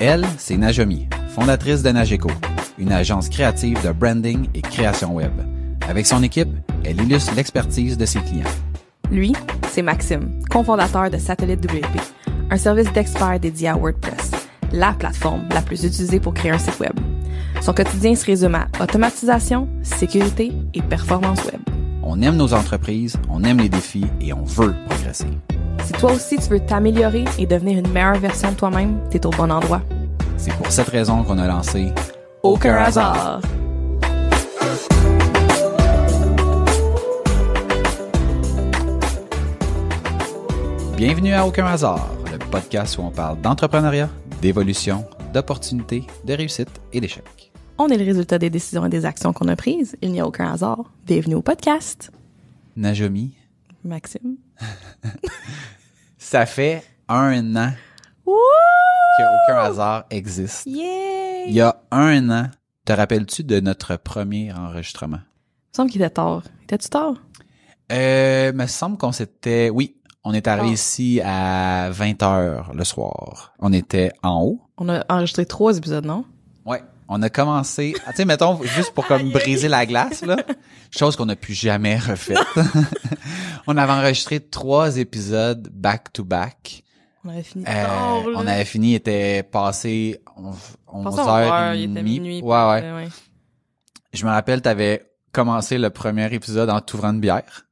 Elle, c'est Najomi, fondatrice de Nageco, une agence créative de branding et création web. Avec son équipe, elle illustre l'expertise de ses clients. Lui, c'est Maxime, cofondateur de Satellite WP, un service d'experts dédié à WordPress, la plateforme la plus utilisée pour créer un site web. Son quotidien se résume à automatisation, sécurité et performance web. On aime nos entreprises, on aime les défis et on veut progresser. Si toi aussi tu veux t'améliorer et devenir une meilleure version de toi-même, es au bon endroit. C'est pour cette raison qu'on a lancé Aucun hasard. Bienvenue à Aucun hasard, le podcast où on parle d'entrepreneuriat, d'évolution, d'opportunités, de réussite et d'échecs. On est le résultat des décisions et des actions qu'on a prises. Il n'y a aucun hasard. Bienvenue au podcast. Najomi, Maxime. ça fait un an qu'aucun hasard existe. Il y a un an, te rappelles-tu de notre premier enregistrement? Il me semble qu'il était tard. Était-tu tard? Euh, me semble qu'on s'était... Oui, on est arrivé ah. ici à 20h le soir. On était en haut. On a enregistré trois épisodes, non? on a commencé, ah, tu sais, mettons, juste pour comme briser la glace, là, chose qu'on n'a plus jamais refaite. on avait enregistré trois épisodes back-to-back. On avait fini euh, On avait fini, il était passé 11h30. Ouais, ouais. ouais. Je me rappelle, t'avais commencé le premier épisode en t'ouvrant de bière.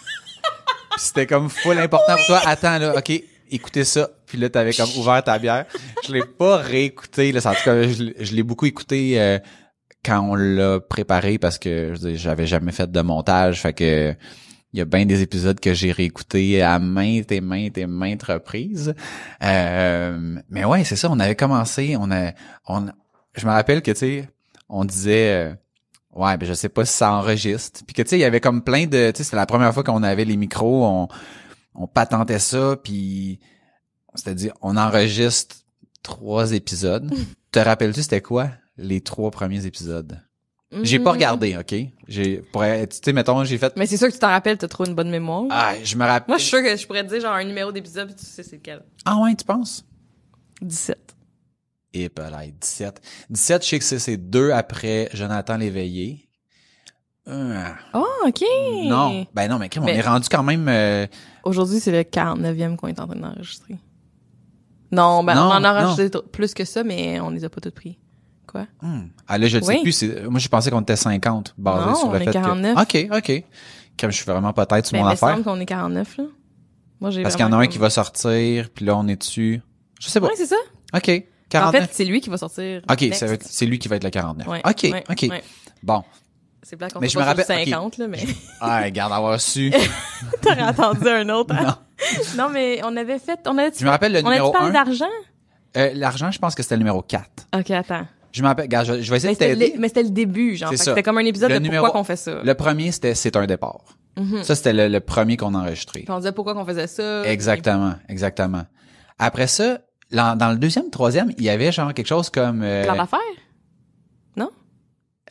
c'était comme full important pour toi. Attends, là, OK, écoutez ça puis là, t'avais comme ouvert ta bière. Je l'ai pas réécouté, là, en tout cas, je, l'ai beaucoup écouté euh, quand on l'a préparé parce que j'avais jamais fait de montage, fait que il y a bien des épisodes que j'ai réécoutés à maintes et maintes et maintes reprises. Euh, mais ouais, c'est ça, on avait commencé, on a, on, je me rappelle que, tu sais, on disait, euh, ouais, ben je sais pas si ça enregistre. Puis que, tu sais, il y avait comme plein de, tu sais, c'était la première fois qu'on avait les micros, on, on patentait ça, puis c'est-à-dire on enregistre trois épisodes. Te rappelles-tu c'était quoi les trois premiers épisodes? J'ai pas mm. regardé, OK? J'ai tu sais mettons, j'ai fait Mais c'est sûr que tu t'en rappelles, t'as trop une bonne mémoire. Ah, je me rappelle. Moi, je suis sûr que je pourrais te dire genre un numéro d'épisode puis tu sais c'est lequel. Ah ouais, tu penses 17. Et là, 17. 17, je sais que c'est deux après Jonathan l'éveillé. ah oh, OK. Non, ben non, mais on est rendu quand même euh, Aujourd'hui, c'est le 49e qu'on est en train d'enregistrer. Non, ben, on en a rajouté plus que ça, mais on les a pas toutes pris. Quoi? Hmm. Ah là, je le sais plus. Moi, je pensais qu'on était 50, basé sur le on est 49. que... OK, OK. Comme je suis vraiment pas tête sur ben, mon affaire. Il me semble qu'on est 49, là. Moi, j'ai Parce qu'il y en a un qui va sortir, puis là, on est dessus. Je sais pas. Oui, c'est ça. OK. 49. En fait, c'est lui qui va sortir. OK, c'est lui qui va être le 49. Ouais, OK, OK. Bon. C'est blague qu'on mais 50, là, mais. ah, regarde, avoir su. T'aurais attendu un autre. Hein? non, mais on avait fait. On avait tu me rappelles le numéro. d'argent? Euh, l'argent, je pense que c'était le numéro 4. OK, attends. Je m'appelle. je, vais essayer mais Mais c'était le début, genre. C'était comme un épisode de pourquoi qu'on fait ça. Le premier, c'était C'est un départ. Mhm. Ça, c'était le, premier qu'on a enregistré. Puis on disait pourquoi qu'on faisait ça. Exactement, exactement. Après ça, dans, le deuxième, troisième, il y avait genre quelque chose comme. Euh, Plan d'affaires?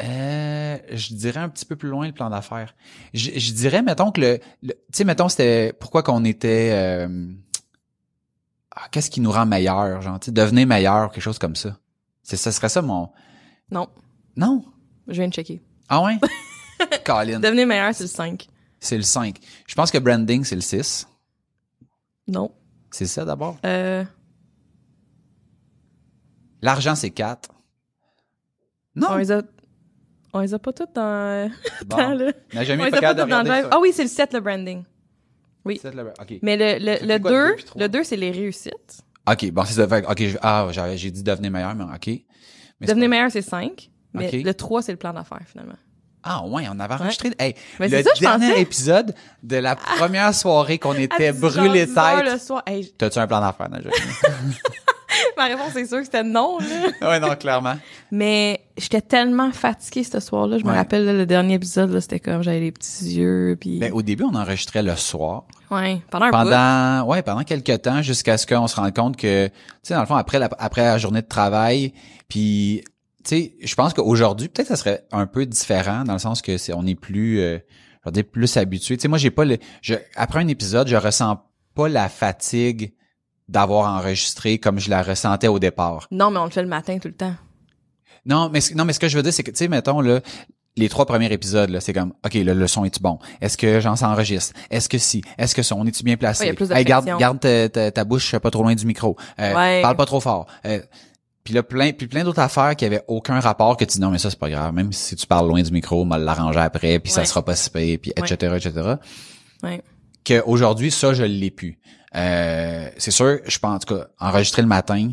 Euh, je dirais un petit peu plus loin le plan d'affaires. Je, dirais, mettons que le, tu sais, mettons c'était pourquoi qu'on était. Euh, ah, qu'est-ce qui nous rend meilleur, genre, devenir meilleur, quelque chose comme ça. C'est ça serait ça mon. Non. Non. Je viens de checker. Ah ouais. Colin. Devenir meilleur, c'est le 5. C'est le 5. Je pense que branding, c'est le 6. Non. C'est ça d'abord. Euh... L'argent, c'est 4. Non. On les a pas toutes dans, euh, bon. dans le... On a pas, toutes dans le Ah oui, c'est le 7, le branding. Oui. le... okay. Mais le, le, 2, le 2, c'est les réussites. OK, bon, c'est ça. OK, ah, j'ai dit devenir meilleur, mais OK. Mais devenir meilleur, c'est 5. Mais le 3, c'est le plan d'affaires, finalement. Ah ouais, on avait enregistré ouais. hey, le ça, dernier épisode de la ah. première soirée qu'on était brûlés tête. Le soir, hey, T'as-tu un plan d'affaires, Najee? Ma réponse, c'est sûr que c'était non. Là. Ah ouais, non, clairement. Mais j'étais tellement fatiguée ce soir-là. Je me rappelle le dernier épisode, c'était comme j'avais les petits yeux. Puis... Ben, au début, on enregistrait le soir. Ouais, pendant un pendant, Ouais, pendant quelques temps, jusqu'à ce qu'on se rende compte que, tu sais, dans le fond, après la, après la journée de travail, puis, tu sais, je pense qu'aujourd'hui, peut-être ça serait un peu différent dans le sens que c'est, on est plus, euh, je veux dire, plus habitué. Tu sais, moi, j'ai pas le, je, après un épisode, je ressens pas la fatigue d'avoir enregistré comme je la ressentais au départ. Non, mais on le fait le matin tout le temps. Non, mais non, mais ce que je veux dire, c'est que tu sais, mettons là, les trois premiers épisodes, là, c'est comme, OK, le, son est bon? Est-ce que j'en s'enregistre? Est-ce que si? Est-ce que ça? On est-tu bien placé? Ouais, garde, garde ta, ta, ta, bouche pas trop loin du micro. Euh, parle pas trop fort. Euh, puis là, plein, puis plein d'autres affaires qui avaient aucun rapport que tu dis, non, mais ça, c'est pas grave. Même si tu parles loin du micro, on va l'arranger après, puis ça sera pas si puis etc., etc. Ouais. aujourd'hui ça, je l'ai pu. Euh, c'est sûr, je pense que enregistrer le matin,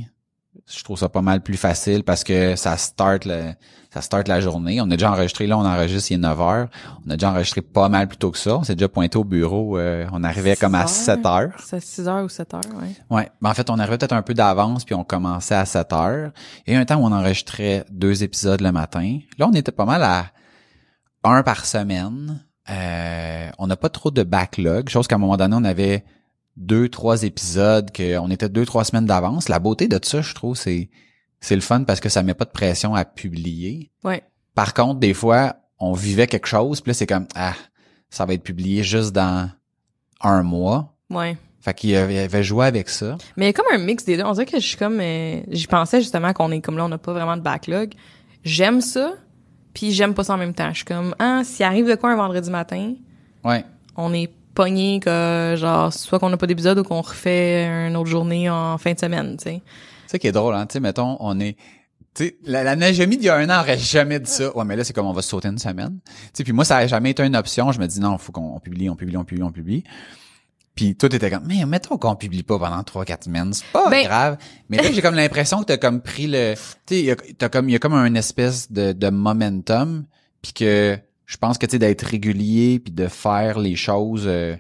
je trouve ça pas mal plus facile parce que ça start le, ça start la journée. On a déjà enregistré, là, on enregistre, il est 9 heures. On a déjà enregistré pas mal plus tôt que ça. On s'est déjà pointé au bureau. Euh, on arrivait comme à 7 heures. C'est 6 heures ou 7 heures, oui. Ouais. Ben, en fait, on arrivait peut-être un peu d'avance puis on commençait à 7 heures. Et un temps où on enregistrait deux épisodes le matin. Là, on était pas mal à un par semaine. Euh, on n'a pas trop de backlog. Chose qu'à un moment donné, on avait deux, trois épisodes, qu'on était deux, trois semaines d'avance. La beauté de ça, je trouve, c'est c'est le fun parce que ça met pas de pression à publier. Ouais. Par contre, des fois, on vivait quelque chose, puis là, c'est comme Ah, ça va être publié juste dans un mois. Ouais. Fait qu'il avait joué avec ça. Mais il y a comme un mix des deux. On dirait que je suis comme euh, j'y pensais justement qu'on est comme là, on n'a pas vraiment de backlog. J'aime ça, puis j'aime pas ça en même temps. Je suis comme Ah, s'il arrive de quoi un vendredi matin, ouais. on est pogné que genre soit qu'on n'a pas d'épisode ou qu'on refait une autre journée en fin de semaine, tu sais. C'est qui est drôle, hein, tu sais, mettons, on est tu la, la d'il y a un an aurait jamais dit ça. Ouais, mais là, c'est comme on va sauter une semaine. sais puis moi, ça n'a jamais été une option. Je me dis non, faut qu'on publie, on publie, on publie, on publie. Puis tout était comme, mais mettons qu'on publie pas pendant trois, quatre semaines, c'est pas ben- grave. Mais là, j'ai comme l'impression que t'as comme pris le, tu sais, comme, il y a comme un espèce de, de momentum, puis que je pense que tu sais d'être régulier puis de faire les choses euh,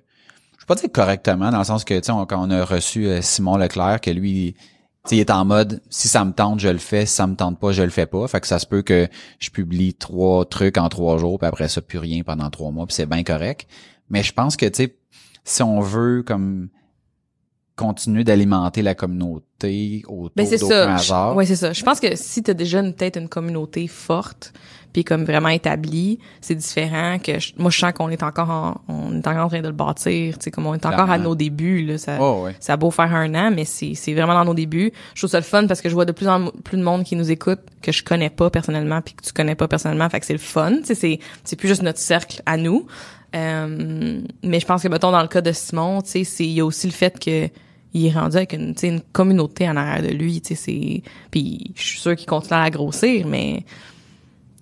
je peux pas dire correctement dans le sens que tu sais quand on a reçu euh, Simon Leclerc que lui tu il est en mode si ça me tente je le fais si ça me tente pas je le fais pas fait que ça se peut que je publie trois trucs en trois jours puis après ça plus rien pendant trois mois puis c'est bien correct mais je pense que tu sais si on veut comme continuer d'alimenter la communauté ben, autour ben c'est ça. c'est ça. Je pense que si tu as déjà peut-être une communauté forte, puis comme vraiment établi, c'est différent que moi je sens qu'on est encore en, on en train de le bâtir, tu sais comme on est encore à nos débuts là, ça oh, ça a beau faire un an mais c'est c'est vraiment dans nos débuts. Je trouve ça le fun parce que je vois de plus en plus de monde qui nous écoute que je connais pas personnellement puis que tu connais pas personnellement, fait que c'est le fun, tu sais c'est c'est plus juste notre cercle à nous. Euh, mais je pense que mettons dans le cas de Simon, tu sais c'est il y a aussi le fait que il est rendu avec une, une communauté en arrière de lui, tu sais, c'est puis je suis sûr qu'il continue à grossir mais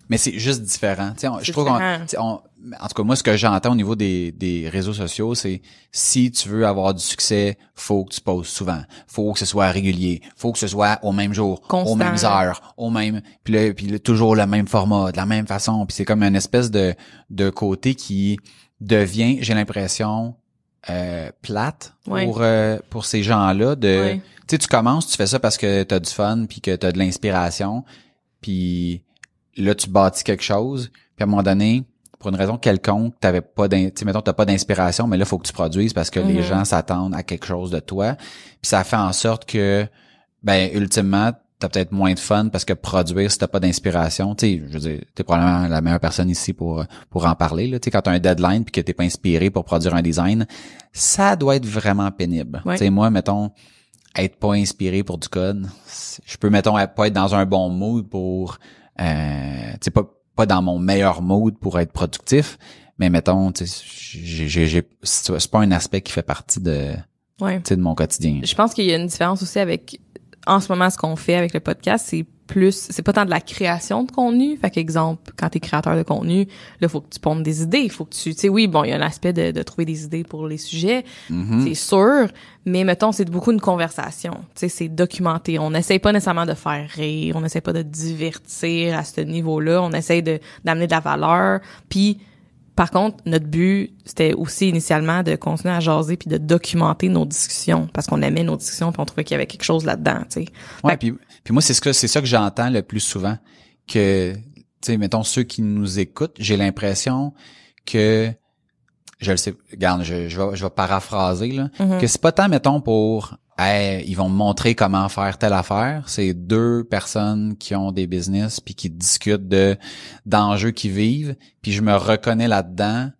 mais c'est juste différent. je trouve qu'on, en tout cas moi ce que j'entends au niveau des, des réseaux sociaux, c'est si tu veux avoir du succès, faut que tu poses souvent, faut que ce soit régulier, faut que ce soit au même jour, aux mêmes heures, au même puis puis toujours le même format, de la même façon, puis c'est comme une espèce de de côté qui devient, j'ai l'impression euh, plate pour euh, pour ces gens-là de tu sais tu commences, tu fais ça parce que tu as du fun puis que tu as de l'inspiration puis là, tu bâtis quelque chose, puis à un moment donné, pour une raison quelconque, t'avais pas tu mettons, t'as pas d'inspiration, mais là, faut que tu produises parce que les mm-hmm. gens s'attendent à quelque chose de toi. Puis ça fait en sorte que, ben, ultimement, t'as peut-être moins de fun parce que produire, si t'as pas d'inspiration, tu je veux dire, t'es probablement la meilleure personne ici pour, pour en parler, là. Tu quand t'as un deadline puis que t'es pas inspiré pour produire un design, ça doit être vraiment pénible. moi, mettons, être pas inspiré pour du code, je peux, mettons, pas être dans un bon mood pour euh, pas, pas dans mon meilleur mode pour être productif, mais mettons, c'est pas un aspect qui fait partie de, ouais. de mon quotidien. Je pense qu'il y a une différence aussi avec, en ce moment, ce qu'on fait avec le podcast, c'est plus c'est pas tant de la création de contenu fait qu'exemple quand t'es créateur de contenu là faut que tu pondes des idées faut que tu tu sais oui bon il y a un aspect de, de, trouver des idées pour les sujets mm-hmm. c'est sûr mais mettons c'est beaucoup une conversation tu sais c'est documenté on n'essaie pas nécessairement de faire rire on n'essaie pas de divertir à ce niveau là on essaie de d'amener de la valeur puis par contre, notre but, c'était aussi initialement de continuer à jaser puis de documenter nos discussions parce qu'on aimait nos discussions puis on trouvait qu'il y avait quelque chose là-dedans, tu sais. puis, moi, c'est ce que, c'est ça que j'entends le plus souvent que, tu sais, mettons, ceux qui nous écoutent, j'ai l'impression que je le sais, regarde, je, vais, paraphraser, là, mhm. que c'est pas tant, mettons, pour hey, ils vont me montrer comment faire telle affaire. C'est deux personnes qui ont des business puis qui discutent de d'enjeux qui vivent, puis je me reconnais là-dedans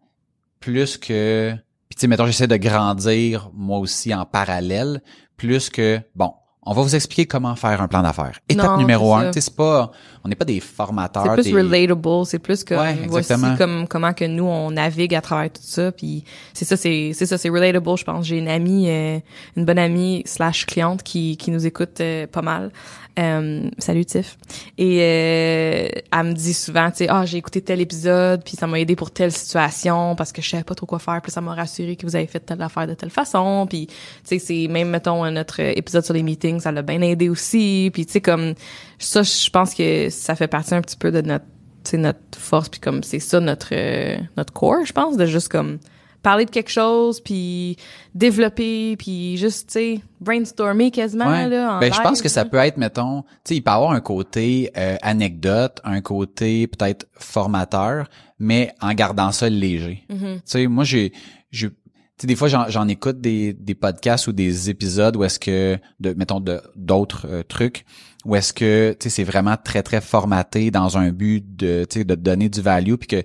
plus que puis tu sais mettons j'essaie de grandir moi aussi en parallèle plus que bon, on va vous expliquer comment faire un plan d'affaires. Étape numéro un, c'est pas, on n'est pas des formateurs. C'est plus relatable, c'est plus que voici comme comment que nous on navigue à travers tout ça. Puis c'est ça, c'est c'est ça, c'est relatable. Je pense j'ai une amie, euh, une bonne amie slash cliente qui qui nous écoute euh, pas mal, euh, salut Tiff. Et euh, elle me dit souvent, tu sais, ah j'ai écouté tel épisode, puis ça m'a aidé pour telle situation parce que je savais pas trop quoi faire, puis ça m'a rassuré que vous avez fait telle affaire de telle façon, puis tu sais c'est même mettons notre épisode sur les meetings, ça l'a bien aidé aussi, puis tu sais comme ça, je pense que ça fait partie un petit peu de notre, tu sais notre force, puis comme c'est ça notre euh, notre core, je pense, de juste comme parler de quelque chose, puis développer, puis juste, tu sais, brainstormer quasiment, là, en ben, je pense que ça peut être, mettons, tu sais, il peut avoir un côté euh, anecdote, un côté peut-être formateur, mais en gardant ça léger. Mm-hmm. Tu sais, moi, j'ai... tu sais, des fois, j'en écoute des, des podcasts ou des épisodes où est-ce que, de, mettons, d'autres euh, trucs, où est-ce que tu sais, c'est vraiment très, très formaté dans un but de, tu sais, de donner du value, puis que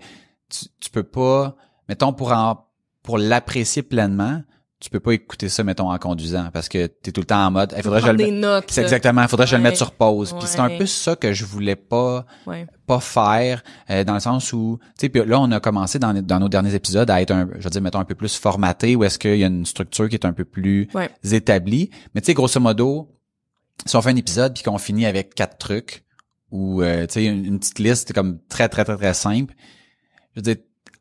tu, tu peux pas, mettons, pour en pour l'apprécier pleinement, tu peux pas écouter ça mettons en conduisant parce que tu es tout le temps en mode il faudrait que je le c'est exactement faudrait que je le mette sur pause puis c'est un peu ça que je voulais pas pas faire euh, dans le sens où tu sais là on a commencé dans, nos derniers épisodes à être un je veux dire mettons un peu plus formaté où est-ce qu'il y a une structure qui est un peu plus établie mais tu sais grosso modo si on fait un épisode puis qu'on finit avec quatre trucs ou euh, tu sais une, une petite liste comme très très très très simple je veux dire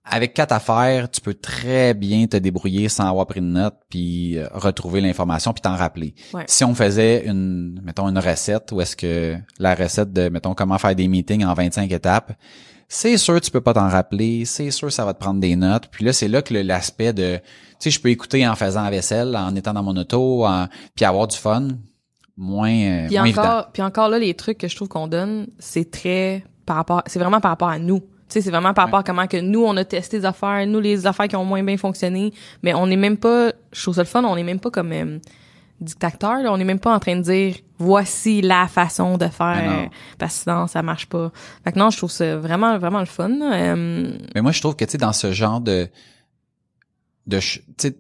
avec quatre affaires, tu peux très bien te débrouiller sans avoir pris de notes, puis euh, retrouver l'information, puis t'en rappeler. Si on faisait une, mettons, une recette, ou est-ce que la recette de, mettons, comment faire des meetings en 25 étapes, c'est sûr tu peux pas t'en rappeler, c'est sûr ça va te prendre des notes. Puis là, c'est là que l'aspect de, tu sais, je peux écouter en faisant la vaisselle, en étant dans mon auto, puis avoir du fun, moins, euh, puis encore, évident. Puis encore là, les trucs que je trouve qu'on donne, c'est très par rapport, c'est vraiment par rapport à nous. Tu sais, c'est vraiment par rapport à comment que nous, on a testé des affaires, nous, les affaires qui ont moins bien fonctionné, mais on n'est même pas, je trouve ça le fun, on n'est même pas comme euh, dictateur, on n'est même pas en train de dire voici la façon de faire ah parce que sinon ça marche pas. Fait que non, je trouve ça vraiment vraiment le fun. Euh, mais moi je trouve que tu sais dans ce genre de de tu sais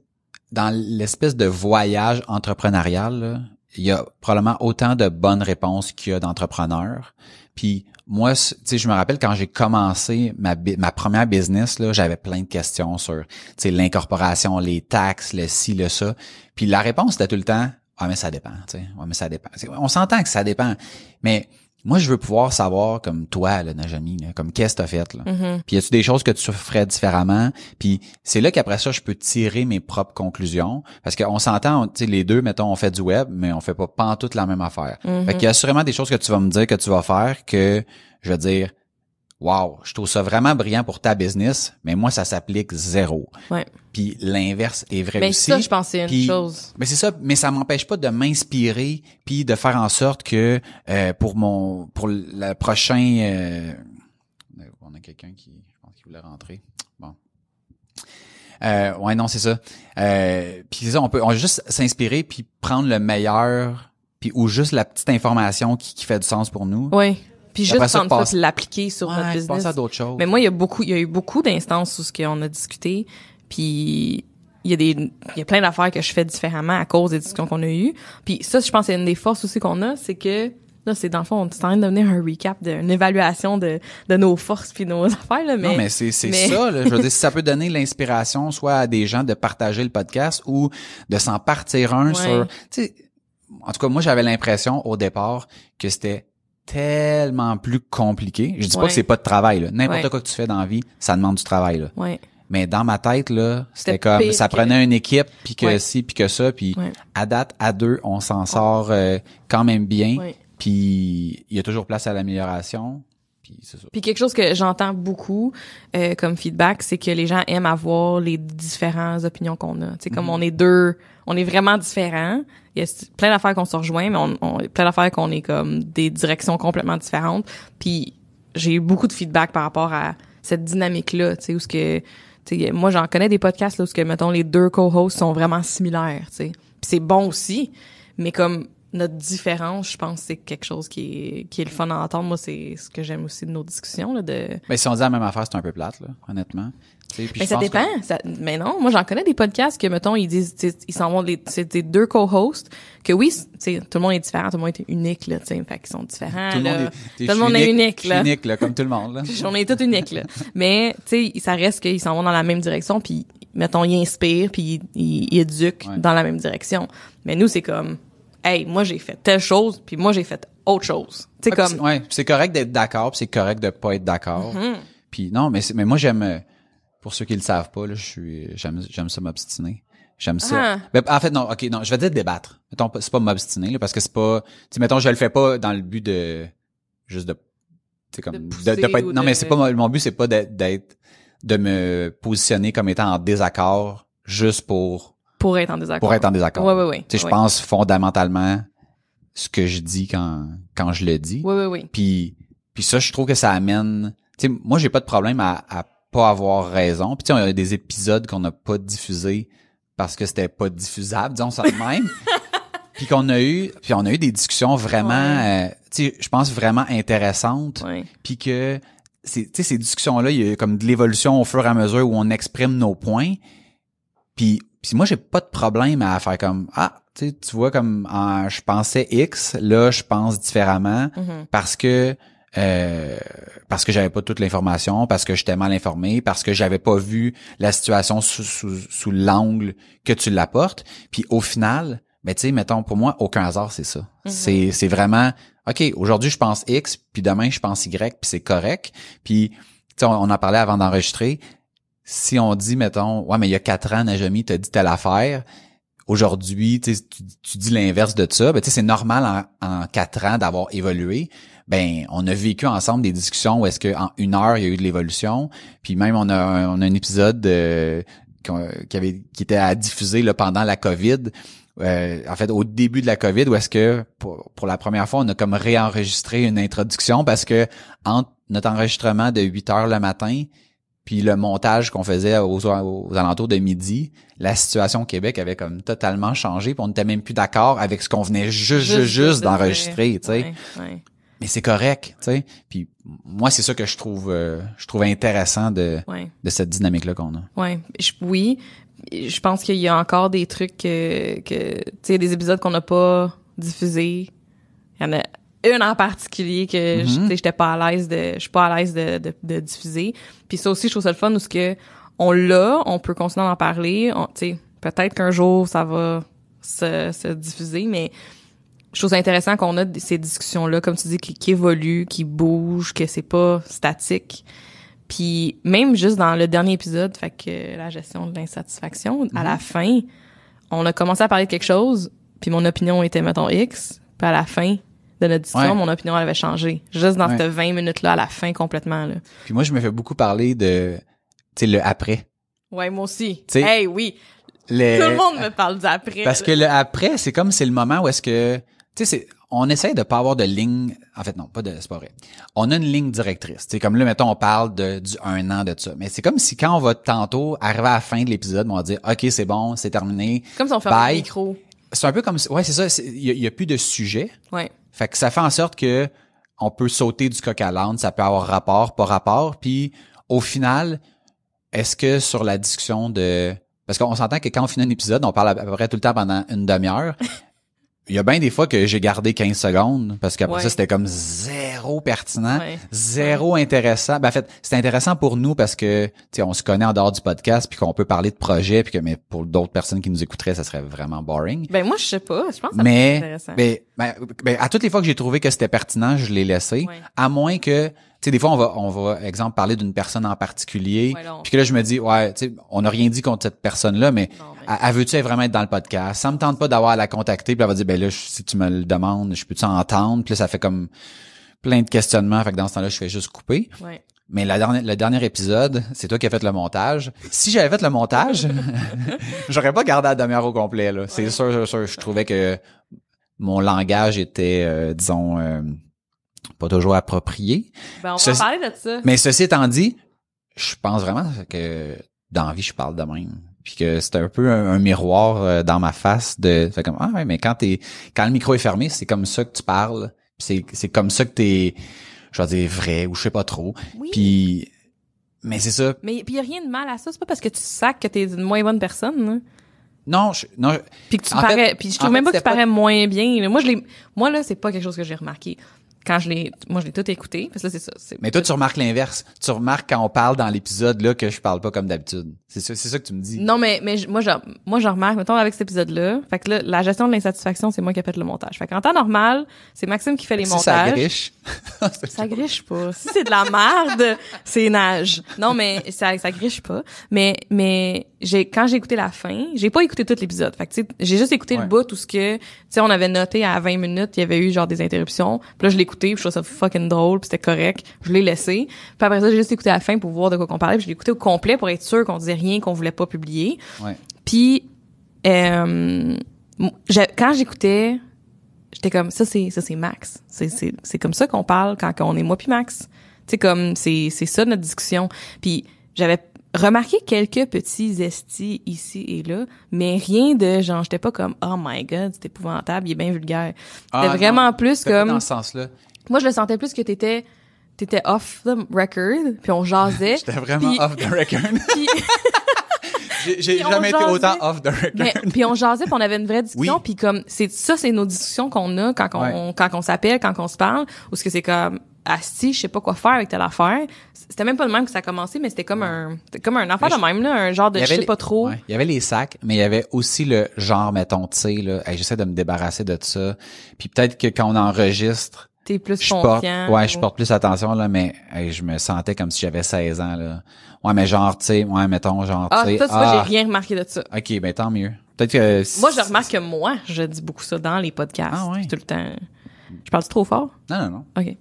dans l'espèce de voyage entrepreneurial, il y a probablement autant de bonnes réponses qu'il y a d'entrepreneurs. Puis moi, tu sais, je me rappelle quand j'ai commencé ma, ma première business, là, j'avais plein de questions sur, tu sais, l'incorporation, les taxes, le ci, le ça. Puis la réponse était tout le temps, ah, mais ça dépend, tu sais, ah, mais ça dépend. on s'entend que ça dépend. Mais, moi je veux pouvoir savoir comme toi là Najami comme qu'est-ce que tu as fait là mhm. puis y a-tu des choses que tu ferais différemment puis c'est là qu'après ça je peux tirer mes propres conclusions parce qu'on s'entend tu sais les deux mettons on fait du web mais on fait pas pantoute la même affaire mhm. fait qu'il y a sûrement des choses que tu vas me dire que tu vas faire que je vais dire wow je trouve ça vraiment brillant pour ta business mais moi ça s'applique zéro ouais. Puis l'inverse est vrai ben, aussi. Mais ça, je pensais une chose. Mais ben, c'est ça, mais ça m'empêche pas de m'inspirer puis de faire en sorte que euh, pour mon pour le prochain euh, euh, on a quelqu'un qui voulait rentrer. Bon. Euh, ouais non, c'est ça. puis c'est ça on peut on juste s'inspirer puis prendre le meilleur puis ou juste la petite information qui, fait du sens pour nous. Oui. Puis juste en plus l'appliquer sur notre business. à d'autres choses. Mais moi, il y a beaucoup, il y a eu beaucoup d'instances où ce qu'on a discuté, puis il y a des y a plein d'affaires que je fais différemment à cause des discussions qu'on a eues. Puis ça, je pense, c'est une des forces aussi qu'on a, c'est que Là, c'est dans le fond, est en train de donner un recap, d'une évaluation de, de nos forces puis nos affaires. Là, mais, non, mais c'est c'est ça. Là, je veux dire, si ça peut donner l'inspiration soit à des gens de partager le podcast ou de s'en partir un Tu sur... En tout cas, moi, j'avais l'impression au départ que c'était tellement plus compliqué. Je dis pas que c'est pas de travail. N'importe quoi que tu fais dans la vie, ça demande du travail. Là. Mais dans ma tête, là, c'était comme ça prenait une équipe, puis que si puis que ça. Puis à date, à deux, on s'en sort euh, quand même bien. Puis il y a toujours place à l'amélioration. Puis, puis quelque chose que j'entends beaucoup euh, comme feedback, c'est que les gens aiment avoir les différentes opinions qu'on a. Tu sais, comme mhm. on est deux, on est vraiment différents. Il y a plein d'affaires qu'on se rejoint, mais on, on plein d'affaires qu'on est comme des directions complètement différentes. Puis j'ai eu beaucoup de feedback par rapport à cette dynamique-là, tu sais, où ce que moi, j'en connais des podcasts là, où, que, mettons, les deux co-hosts sont vraiment similaires. Puis c'est bon aussi, mais comme notre différence, je pense c'est quelque chose qui est, qui est le fun à entendre. Moi, c'est ce que j'aime aussi de nos discussions. Là, de... Mais si on dit la même affaire, c'est un peu plate, là, honnêtement. Mais ben, ça dépend. Mais non, moi j'en connais des podcasts que mettons ils disent ils s'en vont des, deux co-hosts que oui, tout le monde est différent, tout le monde est unique là, tu sais, fait qu'ils sont différents tout, Est, le monde, est, unique, là. comme tout le monde là. on est tous uniques là. Mais tu sais, ça reste qu'ils s'en vont dans la même direction puis mettons ils inspirent puis ils, éduquent dans la même direction. Mais nous c'est comme hey, moi j'ai fait telle chose, puis moi j'ai fait autre chose. C'est comme ouais, c'est correct d'être d'accord, c'est correct de pas être d'accord. Mhm. Puis non, mais mais moi j'aime euh, pour ceux qui le savent pas, là, je suis, j'aime, j'aime ça m'obstiner. J'aime ça. Ah. Ben, en fait, non, ok, non, je vais dire débattre. Mettons, c'est pas m'obstiner, parce que c'est pas, tu mettons, je le fais pas dans le but de, juste de, tu comme, de, pas non, mais c'est pas, mon but, c'est pas d'être, de me positionner comme étant en désaccord juste pour, pour être en désaccord. Pour être en désaccord. Oui, oui, oui. Tu sais, je pense fondamentalement ce que je dis quand, quand je le dis. Oui, oui, oui. Puis, puis ça, je trouve que ça amène, tu sais, moi, j'ai pas de problème à pas avoir raison. Puis tu sais, on a des épisodes qu'on n'a pas diffusés parce que c'était pas diffusable, disons ça de même. puis qu'on a eu puis on a eu des discussions vraiment euh, tu sais, je pense vraiment intéressantes. Puis que tu sais ces discussions là, il y a eu comme de l'évolution au fur et à mesure où on exprime nos points. Puis puis moi j'ai pas de problème à faire comme ah tu, tu vois comme ah, je pensais X, là je pense différemment mm-hmm. parce que euh, parce que j'avais pas toute l'information, parce que j'étais mal informé, parce que j'avais pas vu la situation sous, l'angle que tu l'apportes. Puis au final, ben tu sais, mettons, pour moi, aucun hasard, c'est ça. Mhm. C'est vraiment, OK, aujourd'hui, je pense X, puis demain, je pense Y, puis c'est correct. Puis, on, on en parlait avant d'enregistrer. Si on dit, mettons, ouais, mais il y a quatre ans, Najami as dit telle affaire, aujourd'hui, tu, dis l'inverse de ça, ben, c'est normal en, quatre ans d'avoir évolué ben on a vécu ensemble des discussions où est-ce qu'en une heure, il y a eu de l'évolution. Puis même, on a un, on a un épisode euh, qui, avait, qui était à diffuser là, pendant la COVID. Euh, en fait, au début de la COVID, où est-ce que pour, la première fois, on a comme réenregistré une introduction parce que entre notre enregistrement de 8 heures le matin puis le montage qu'on faisait aux, alentours de midi, la situation au Québec avait comme totalement changé, puis on n'était même plus d'accord avec ce qu'on venait juste, juste, d'enregistrer, tu sais mais c'est correct, tu sais. Puis moi, c'est ça que je trouve, euh, je trouve intéressant de, de cette dynamique-là qu'on a. Ouais. Je, oui, je pense qu'il y a encore des trucs que, que tu sais, des épisodes qu'on n'a pas diffusés. Il y en a une en particulier que mm j'étais pas à l'aise de, je suis pas à l'aise de, de, diffuser. Puis ça aussi, je trouve ça le fun parce ce que on l'a, on peut continuer d'en parler. Tu sais, peut-être qu'un jour ça va se, se diffuser, mais Chose intéressante qu'on a ces discussions-là, comme tu dis, qui, évoluent, qui bougent, que c'est pas statique. Puis même juste dans le dernier épisode, fait que la gestion de l'insatisfaction, à la mhm. fin, on a commencé à parler de quelque chose, puis mon opinion était, mettons, X, puis à la fin de notre discussion, mon opinion, elle avait changé. Juste dans cette 20 minutes-là, à la fin, complètement. Là. Puis moi, je me fais beaucoup parler de, tu sais, le après. Ouais, moi aussi. hey, oui. Le... Tout le monde me parle d'après. Parce que le après, c'est comme c'est le moment où est-ce que tu sais, on essaie de pas avoir de ligne. En fait, non, pas de, c'est pas vrai. On a une ligne directrice. C'est comme là, mettons, on parle de, du un an de ça. Mais c'est comme si quand on va tantôt arriver à la fin de l'épisode, on va dire, ok, c'est bon, c'est terminé. Comme si on fait le micro. C'est un peu comme, ouais, c'est ça. Il y, a plus de sujet. Ouais. Fait que ça fait en sorte que on peut sauter du coq à l'âne. Ça peut avoir rapport, pas rapport. Puis au final, est-ce que sur la discussion de parce qu'on s'entend que quand on finit un épisode, on parle à peu près tout le temps pendant une demi-heure. il y a bien des fois que j'ai gardé 15 secondes parce qu'après ça, c'était comme zéro pertinent, zéro intéressant. Ben, en fait, c'est intéressant pour nous parce que on se connaît en dehors du podcast puis qu'on peut parler de projet puis que mais pour d'autres personnes qui nous écouteraient, ça serait vraiment boring. Ben moi, je sais pas. Je pense que ça mais, intéressant. Ben, ben, à toutes les fois que j'ai trouvé que c'était pertinent, je l'ai laissé. À moins que tu sais, des fois, on va, on va, exemple, parler d'une personne en particulier. puis que là, je me dis, ouais, tu sais, on n'a rien dit contre cette personne-là, mais, Elle, veut-tu vraiment être dans le podcast? Ça me tente pas d'avoir à la contacter. Puis elle va dire, ben là, si tu me le demandes, je peux-tu entendre? Puis là, ça fait comme plein de questionnements. Fait que dans ce temps-là, je fais juste couper. Mais la dernière, le dernier épisode, c'est toi qui as fait le montage. Si j'avais fait le montage, j'aurais pas gardé la demi-heure au complet. Là. C'est sûr, sûr, Je trouvais que mon langage était, euh, disons... Euh, pas toujours approprié. Ben, on va parler de ça. Mais ceci étant dit, je pense vraiment que d'envie je parle de même. Puis que c'est un peu un, miroir euh, dans ma face de. Ah ouais, mais quand t'es. Quand le micro est fermé, c'est comme ça que tu parles. C'est, c'est comme ça que t'es. Je vais dire vrai ou je sais pas trop. Puis. Mais c'est ça. Mais puis y a rien de mal à ça, c'est pas parce que tu sais que t'es une moins bonne personne. Hein. Non, je, non. Puis tu parais, puis je trouve même pas que tu parais moins bien. Moi, je l'ai, moi là, c'est pas quelque chose que j'ai remarqué quand je l'ai, moi, je l'ai tout écouté. Parce que c'est ça. Mais toi, tu remarques l'inverse. Tu remarques quand on parle dans l'épisode, là, que je parle pas comme d'habitude. C'est ça, c'est ça que tu me dis. Non, mais, mais moi, je, moi, je remarque, mettons, avec cet épisode-là. Fait que la gestion de l'insatisfaction, c'est moi qui ai fait le montage. Fait qu'en temps normal, c'est Maxime qui fait les montages. Ça griche. ça griche pas. Si c'est de la merde, c'est nage. Non, mais ça, ça griche pas. Mais, mais, j'ai, quand j'ai écouté la fin, j'ai pas écouté tout l'épisode. Fait que, tu sais, j'ai juste écouté le bout tout ce que, tu sais, on avait noté à 20 minutes, il y avait eu genre des interruptions. là, je écouté, je trouvais ça fucking drôle, puis c'était correct. Je l'ai laissé. Puis après ça, j'ai juste écouté à la fin pour voir de quoi qu'on parlait, puis je écouté au complet pour être sûr qu'on disait rien qu'on voulait pas publier. Puis euh, quand j'écoutais, j'étais comme ça c'est ça c'est Max. C'est c'est c'est comme ça qu'on parle quand on est moi puis Max. c'est comme c'est c'est ça notre discussion. Puis j'avais Remarquez quelques petits estis ici et là, mais rien de genre, j'étais pas comme, oh my god, c'est épouvantable, il est bien vulgaire. Ah, vraiment plus comme. Dans ce sens-là. Moi, je le sentais plus que t'étais t'étais off the record, puis on jasait. j'étais vraiment off the record. J'ai jamais été autant off the record. puis on jasait, puis on avait une vraie discussion, puis comme c'est ça, c'est nos discussions qu'on a quand on, quand s'appelle, quand on se parle, ou ce que c'est comme assis, je sais pas quoi faire avec telle affaire. C'était même pas le même que ça a commencé, mais c'était comme un, comme un affaire de même, là, un genre de, je sais pas trop. il y avait les sacs, mais il y avait aussi le genre, mettons, tu sais, là, j'essaie de me débarrasser de ça. Puis peut-être que quand on enregistre, T'es plus je ouais, je porte plus attention, là, mais je me sentais comme si j'avais 16 ans, là. Ouais, mais genre, tu sais, ouais, mettons, genre, ah, j'ai ah. rien remarqué de ça. OK, ben tant mieux. Peut-être que... Moi, je remarque que moi, je dis beaucoup ça dans les podcasts. Ah, tout le temps parle trop fort? Non, non, non. OK.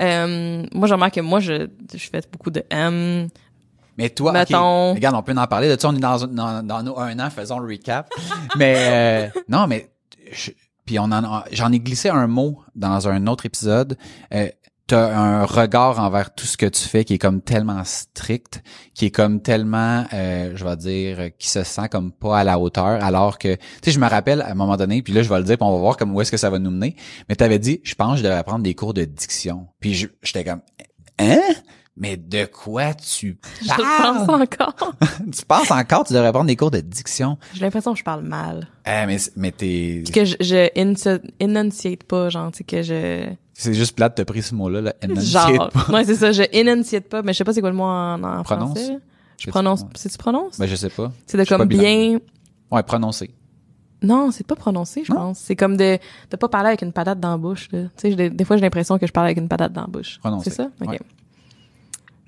Euh, moi, je que moi, je, je fais beaucoup de M. Mais toi, Mettons... regarde, on peut en parler. De ça, on est dans, un an, faisons le recap. mais euh, non, mais puis on en j'en ai glissé un mot dans un autre épisode. Euh, t'as un regard envers tout ce que tu fais qui est comme tellement strict, qui est comme tellement, euh, je vais dire, qui se sent comme pas à la hauteur, alors que, tu sais, je me rappelle à un moment donné, puis là, je vais le dire, puis on va voir comme où est-ce que ça va nous mener, mais t'avais dit, je pense que je devrais prendre des cours de diction. Puis j'étais comme, hein? Mais de quoi tu parles? Je pense encore. tu penses encore, tu devrais prendre des cours de diction. J'ai l'impression que je parle mal. Eh, mais mais t'es... Que je, je pas, genre, tu que je c'est juste plate, t'as pris ce mot-là, là, Genre. pas. Ouais, c'est ça, je enunciate pas, mais je sais pas c'est quoi le mot en, en prononce. français. Je prononce. C'est tu prononces? Ben, je sais pas. C'est de comme bien. Ouais, prononcer. Non, c'est pas prononcer, je pense. C'est comme de de pas parler avec une patate dans la bouche. Tu sais, des, fois j'ai l'impression que je parle avec une patate dans la bouche. C'est ça. Ok.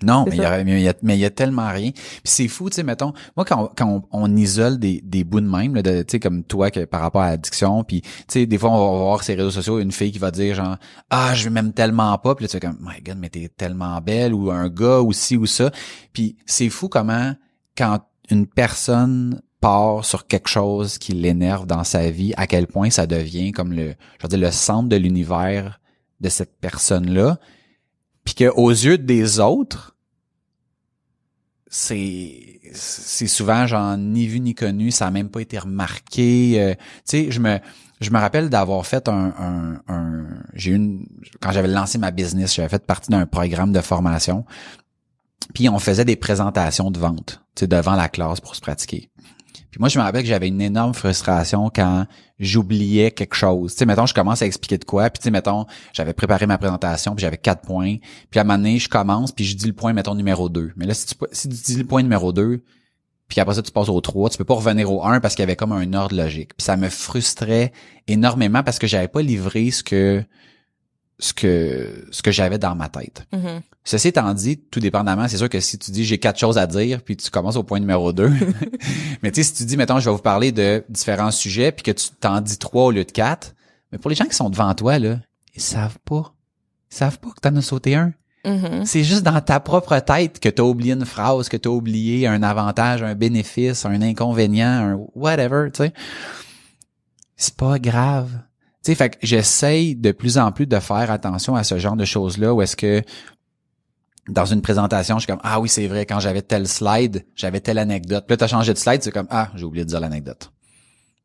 Non, mais il, y a, il y tellement rien. Puis c'est fou, tu sais, mettons, moi, quand, on, on, isole des, bouts de même, tu sais, comme toi, que, par rapport à l'addiction, puis, tu sais, des fois, on va voir ces réseaux sociaux, une fille qui va dire, genre, « Ah, je m'aime tellement pas. » Puis là, tu fais comme, « My God, mais t'es tellement belle. » Ou un gars, ou ci, ou ça. Puis c'est fou comment, quand une personne part sur quelque chose qui l'énerve dans sa vie, à quel point ça devient comme le, je veux dire, le centre de l'univers de cette personne-là puis que aux yeux des autres, c'est c'est souvent genre ni vu ni connu, ça a même pas été remarqué. Euh, tu sais, je me je me rappelle d'avoir fait un, un j'ai une quand j'avais lancé ma business, j'avais fait partie d'un programme de formation. Puis on faisait des présentations de vente, tu sais, devant la classe pour se pratiquer moi, je me rappelle que j'avais une énorme frustration quand j'oubliais quelque chose. Tu sais, mettons, je commence à expliquer de quoi, puis tu sais, mettons, j'avais préparé ma présentation, puis j'avais quatre points. Puis à un moment donné, je commence, puis je dis le point, mettons, numéro deux. Mais là, si tu, si dis le point numéro deux, puis après ça, tu passes au trois, tu peux pas revenir au un parce qu'il y avait comme un ordre logique. Puis ça me frustrait énormément parce que j'avais pas livré ce que ce que ce que j'avais dans ma tête. Mm-hmm. Ceci étant dit, tout dépendamment, c'est sûr que si tu dis j'ai quatre choses à dire, puis tu commences au point numéro deux. Mm-hmm. mais tu sais, si tu dis, maintenant je vais vous parler de différents sujets, puis que tu t'en dis trois au lieu de quatre, mais pour les gens qui sont devant toi, là, ils savent pas. Ils savent pas que t'en as sauté un. Mm-hmm. C'est juste dans ta propre tête que tu as oublié une phrase, que tu as oublié un avantage, un bénéfice, un inconvénient, un whatever, tu sais. C'est pas grave. Tu sais, fait que j'essaye de plus en plus de faire attention à ce genre de choses-là où est-ce que dans une présentation, je suis comme Ah oui, c'est vrai, quand j'avais tel slide, j'avais telle anecdote. Puis là, as changé de slide, c'est comme Ah, j'ai oublié de dire l'anecdote.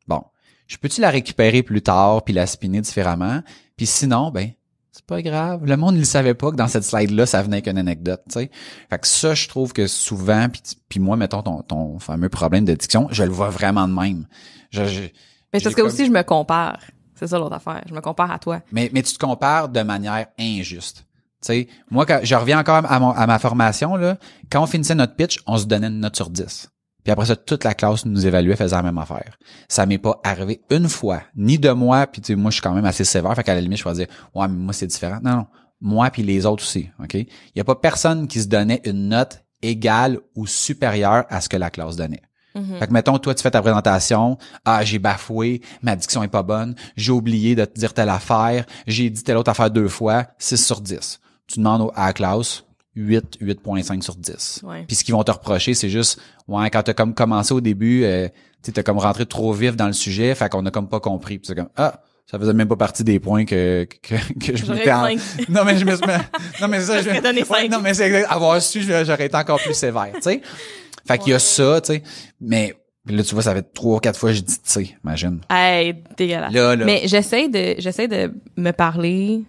Bon. Je peux-tu la récupérer plus tard puis la spinner différemment? Puis sinon, ben, c'est pas grave. Le monde ne savait pas que dans cette slide-là, ça venait qu'une anecdote. sais. Fait que ça, je trouve que souvent, puis, puis moi, mettons ton, ton fameux problème d'addiction, je le vois vraiment de même. Je, je, Mais parce que aussi, je me compare. C'est ça l'autre affaire. Je me compare à toi. Mais, mais tu te compares de manière injuste. moi, quand, je reviens encore à, mon, à ma formation, là, quand on finissait notre pitch, on se donnait une note sur 10. Puis après ça, toute la classe nous évaluait, faisait la même affaire. Ça m'est pas arrivé une fois, ni de moi, puis moi, je suis quand même assez sévère, fait qu'à la limite, je vais dire, ouais, mais moi, c'est différent. Non, non, moi puis les autres aussi, OK? Il y a pas personne qui se donnait une note égale ou supérieure à ce que la classe donnait. Mhm. Fait que mettons, toi, tu fais ta présentation, ah, j'ai bafoué, ma diction est pas bonne, j'ai oublié de te dire telle affaire, j'ai dit telle autre affaire deux fois, 6 sur 10. Tu demandes à la classe, 8, 8.5 sur 10. Puis ce qu'ils vont te reprocher, c'est juste, ouais, quand t'as comme commencé au début, euh, t'as comme rentré trop vif dans le sujet, fait qu'on a comme pas compris. Puis c'est comme, ah, ça faisait même pas partie des points que que, je m'étais en... non mais je me non mais ça je, non mais c'est avoir su j'aurais été encore plus sévère tu sais fait qu'il y a ça, tu sais. Mais là, tu vois, ça fait trois, ou quatre fois que je dis, tu sais, imagine. Hey, dégueulasse. Là, là. Mais j'essaie de, j'essaie de me parler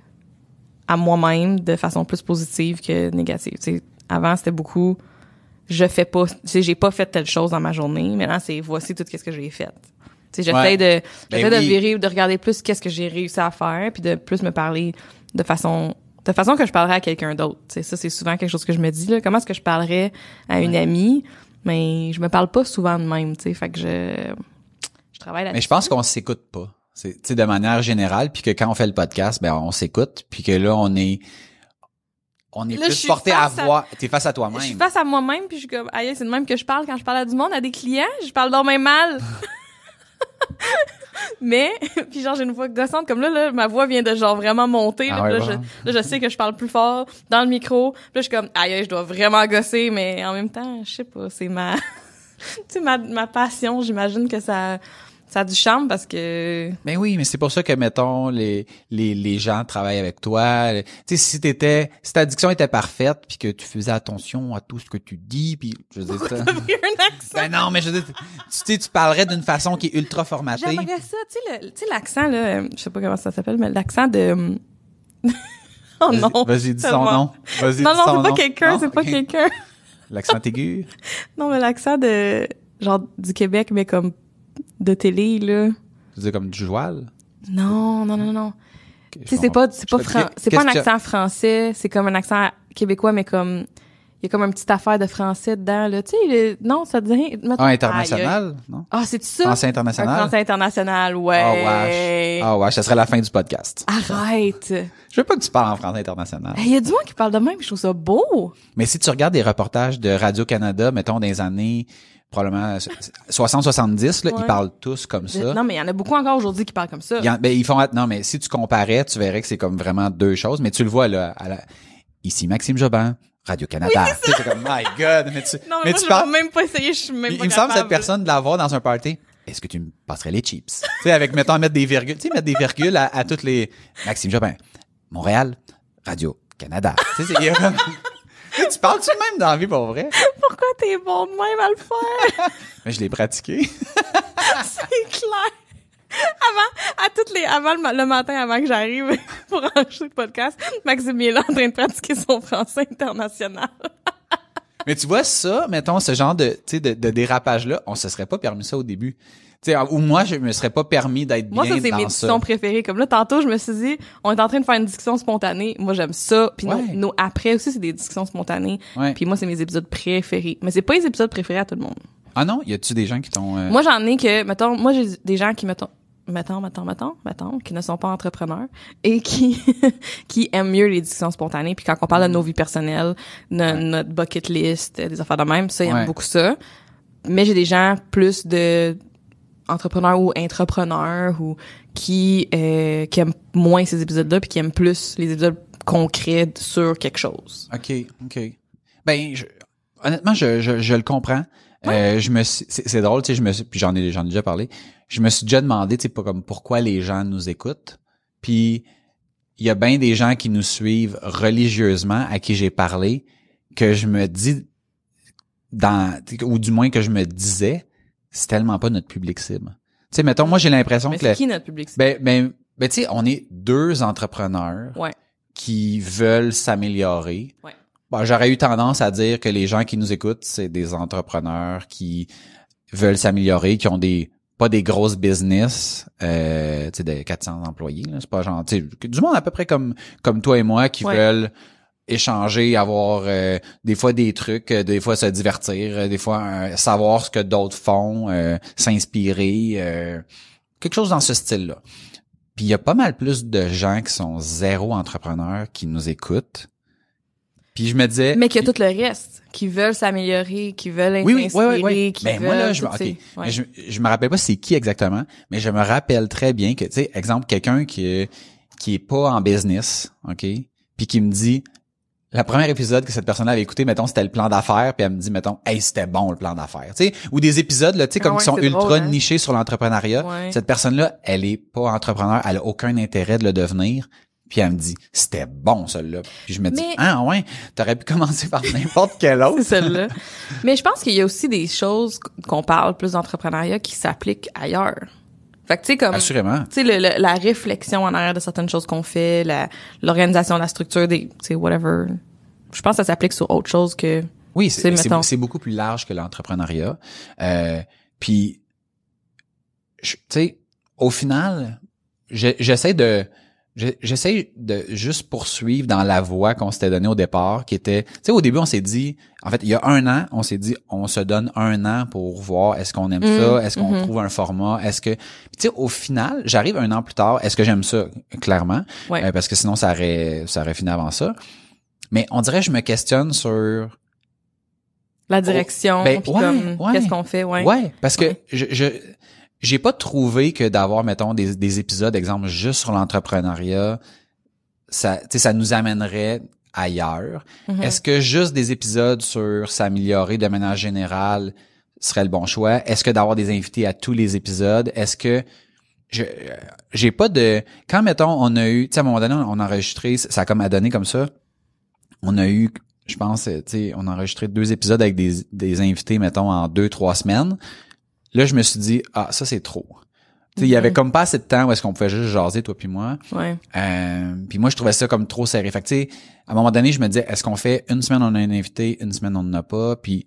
à moi-même de façon plus positive que négative. Tu sais, avant, c'était beaucoup, je fais pas, tu sais, j'ai pas fait telle chose dans ma journée. Maintenant, c'est voici tout ce que j'ai fait. Tu sais, j'essaie de, ben j'essaie de virer ou de regarder plus qu'est-ce que j'ai réussi à faire, puis de plus me parler de façon de façon que je parlerais à quelqu'un d'autre. Tu sais, Ça, c'est souvent quelque chose que je me dis. Là. Comment est-ce que je parlerais à une amie mais je me parle pas souvent de même, tu sais, fait que je, je travaille là Mais je pense qu'on s'écoute pas. C'est de manière générale, puis que quand on fait le podcast, ben on s'écoute, puis que là on est on est plus porté à voir. es face à toi-même. Je suis face à moi-même, puis je suis comme, c'est de même que je parle quand je parle à du monde, à des clients, je parle dans même mal. Mais, puis genre, j'ai une voix gossante. Comme là, là, ma voix vient de genre vraiment monter. là, ah je, je, sais que je parle plus fort dans le micro. Puis là, je suis comme, aïe, je dois vraiment gosser, mais en même temps, je sais pas, c'est ma... tu sais, ma, ma passion, j'imagine que ça ça a du charme parce que. Ben oui, mais c'est pour ça que mettons les les, les gens travaillent avec toi. Tu sais, si t'étais, si ta diction était parfaite, puis que tu faisais attention à tout ce que tu dis, puis je veux un Ça... ben non, mais je dis, tu sais, tu parlerais d'une façon qui est ultra formatée. J'aimerais ça, tu sais, l'accent là, je sais pas comment ça s'appelle, mais l'accent de. oh non. Vas-y, dis son nom. Vas-y, son nom. non, c'est pas quelqu'un, c'est pas quelqu'un. L'accent aigu. non, mais l'accent de genre du Québec, mais comme de télé, là. Tu veux comme du joual? Non, non, non, non. tu sais, c'est pas, c'est pas, c'est pas un accent français, c'est comme un accent québécois, mais comme, il y a comme une petite affaire de français dedans, là. Tu sais, non, ça devient... dit Ah, international, non? Ah, cest ça? Français international? Un français international, ah, ouais. Ah, oh, Ah, oh, ça serait la fin du podcast. Arrête! Je veux pas que tu parles en français international. Il y a du monde qui parle de même, je trouve ça beau. Mais si tu regardes des reportages de Radio-Canada, mettons, des années probablement 60-70, ils parlent tous comme ça. Non, mais il y en a beaucoup encore aujourd'hui qui parlent comme ça. ben, ils font, non, mais si tu comparais, tu verrais que c'est comme vraiment deux choses, mais tu le vois, là, à ici Maxime Jobin, Radio-Canada. Oui, c'est comme, my God, mais tu, mais, je parles, même pas essayer, je suis même il, pas Il me semble que cette personne de la voir dans un party. Est-ce que tu me passerais les chips? tu sais, avec, mettons, mettre des virgules, tu sais, mettre des virgules à, toutes les, Maxime Jobin, Montréal, Radio-Canada. Tu sais, c'est, tu parles-tu même d'envie vie pour vrai? Pourquoi t'es bon de même à le faire? Mais je l'ai pratiqué. C'est clair. Avant, à toutes les, avant le, matin, avant que j'arrive pour enregistrer le podcast, Maxime est là en train de pratiquer son français international. Mais tu vois ça, mettons, ce genre de, de dérapage-là, on se serait pas permis ça au début sais, ou moi, je me serais pas permis d'être bien dans ça. Moi, ça, c'est mes discussions préférées. Comme là, tantôt, je me suis dit, on est en train de faire une discussion spontanée. Moi, j'aime ça. Puis nos, après aussi, c'est des discussions spontanées. Puis moi, c'est mes épisodes préférés. Mais c'est pas les épisodes préférés à tout le monde. Ah non? Y a-tu des gens qui t'ont... Euh, moi, j'en ai que, mettons, moi, j'ai des gens qui, mettons, mettons, mettons, mettons, mettons, qui ne sont pas entrepreneurs et qui qui aiment mieux les discussions spontanées. Puis quand on parle de mm. nos vies personnelles, notre bucket list, des affaires de même, ça, ils aiment beaucoup ça. Mais j'ai des gens plus de entrepreneur ou intrapreneur ou qui euh, qui aime moins ces épisodes-là puis qui aime plus les épisodes concrets sur quelque chose. OK, OK. Ben je, honnêtement, je, je, le comprends. Euh, je me c'est drôle, tu sais, je me puis j'en ai j'en ai déjà parlé. Je me suis déjà demandé, tu sais, pas comme pourquoi les gens nous écoutent. Puis il y a bien des gens qui nous suivent religieusement à qui j'ai parlé que je me dis dans ou du moins que je me disais c'est tellement pas notre public cible. Tu sais, mettons, moi, j'ai l'impression que... c'est qui notre public cible? Ben, ben, ben, tu sais, on est deux entrepreneurs qui veulent s'améliorer. Ouais. Ben, j'aurais eu tendance à dire que les gens qui nous écoutent, c'est des entrepreneurs qui veulent s'améliorer, qui ont des pas des grosses business, euh, tu sais, des 400 employés, c'est pas gentil. du monde à peu près comme comme toi et moi qui veulent échanger, avoir euh, des fois des trucs, euh, des fois se divertir, euh, des fois savoir ce que d'autres font, s'inspirer, quelque chose dans ce style-là. Puis il y a pas mal plus de gens qui sont zéro entrepreneurs qui nous écoutent. Puis je me disais Mais qu'il y a tout le reste qui veulent s'améliorer, qui veulent être oui, oui, oui, qui ben moi là, je, je, me rappelle pas c'est qui exactement, mais je me rappelle très bien que tu sais exemple quelqu'un qui qui est pas en business, OK, puis qui me dit le premier épisode que cette personne avait écouté, mettons, c'était le plan d'affaires, puis elle me dit, mettons, hey, c'était bon le plan d'affaires, tu sais, ou des épisodes là, tu sais, ah comme qui sont ultra hein. nichés sur l'entrepreneuriat. Cette personne-là, elle est pas entrepreneur, elle a aucun intérêt de le devenir. Puis elle me dit, c'était bon celle-là. Puis je me dis, ah ouais, t'aurais pu commencer par n'importe quel autre. celle-là. Mais je pense qu'il y a aussi des choses qu'on parle plus d'entrepreneuriat qui s'appliquent ailleurs. Fait que tu sais comme tu sais la réflexion en arrière de certaines choses qu'on fait, l'organisation, la, la, structure des, tu sais whatever. Je pense que ça s'applique sur autre chose que. Oui, c'est beaucoup plus large que l'entrepreneuriat. Euh, puis, tu sais, au final, j'essaie de J'essaie de juste poursuivre dans la voie qu'on s'était donnée au départ, qui était, tu sais, au début, on s'est dit, en fait, il y a un an, on s'est dit, on se donne un an pour voir est-ce qu'on aime ça, mm, est-ce qu'on mm-hmm. trouve un format, est-ce que, tu sais, au final, j'arrive un an plus tard, est-ce que j'aime ça, clairement, ouais. Euh, parce que sinon, ça aurait, ça aurait fini avant ça. Mais on dirait, je me questionne sur, la direction, oh, ben, qu'est-ce qu'on fait, ouais. Ouais, parce que je, je j'ai pas trouvé que d'avoir, mettons, des, épisodes, exemple, juste sur l'entrepreneuriat, ça, ça nous amènerait ailleurs. Mhm. Est-ce que juste des épisodes sur s'améliorer de manière générale serait le bon choix? Est-ce que d'avoir des invités à tous les épisodes? Est-ce que je euh, j'ai pas de quand mettons on a eu tu sais à un moment donné on a enregistré ça a comme à donner comme ça on a eu je pense tu sais on a enregistré deux épisodes avec des, des invités mettons en deux trois semaines Là, je me suis dit, ah, ça, c'est trop. Il n'y y avait comme pas assez de temps où est-ce qu'on pouvait juste jaser, toi puis moi. Euh, puis moi, je trouvais ça comme trop serré. Fait que, à un moment donné, je me disais, est-ce qu'on fait une semaine, on a un invité, une semaine, on n'en a pas, puis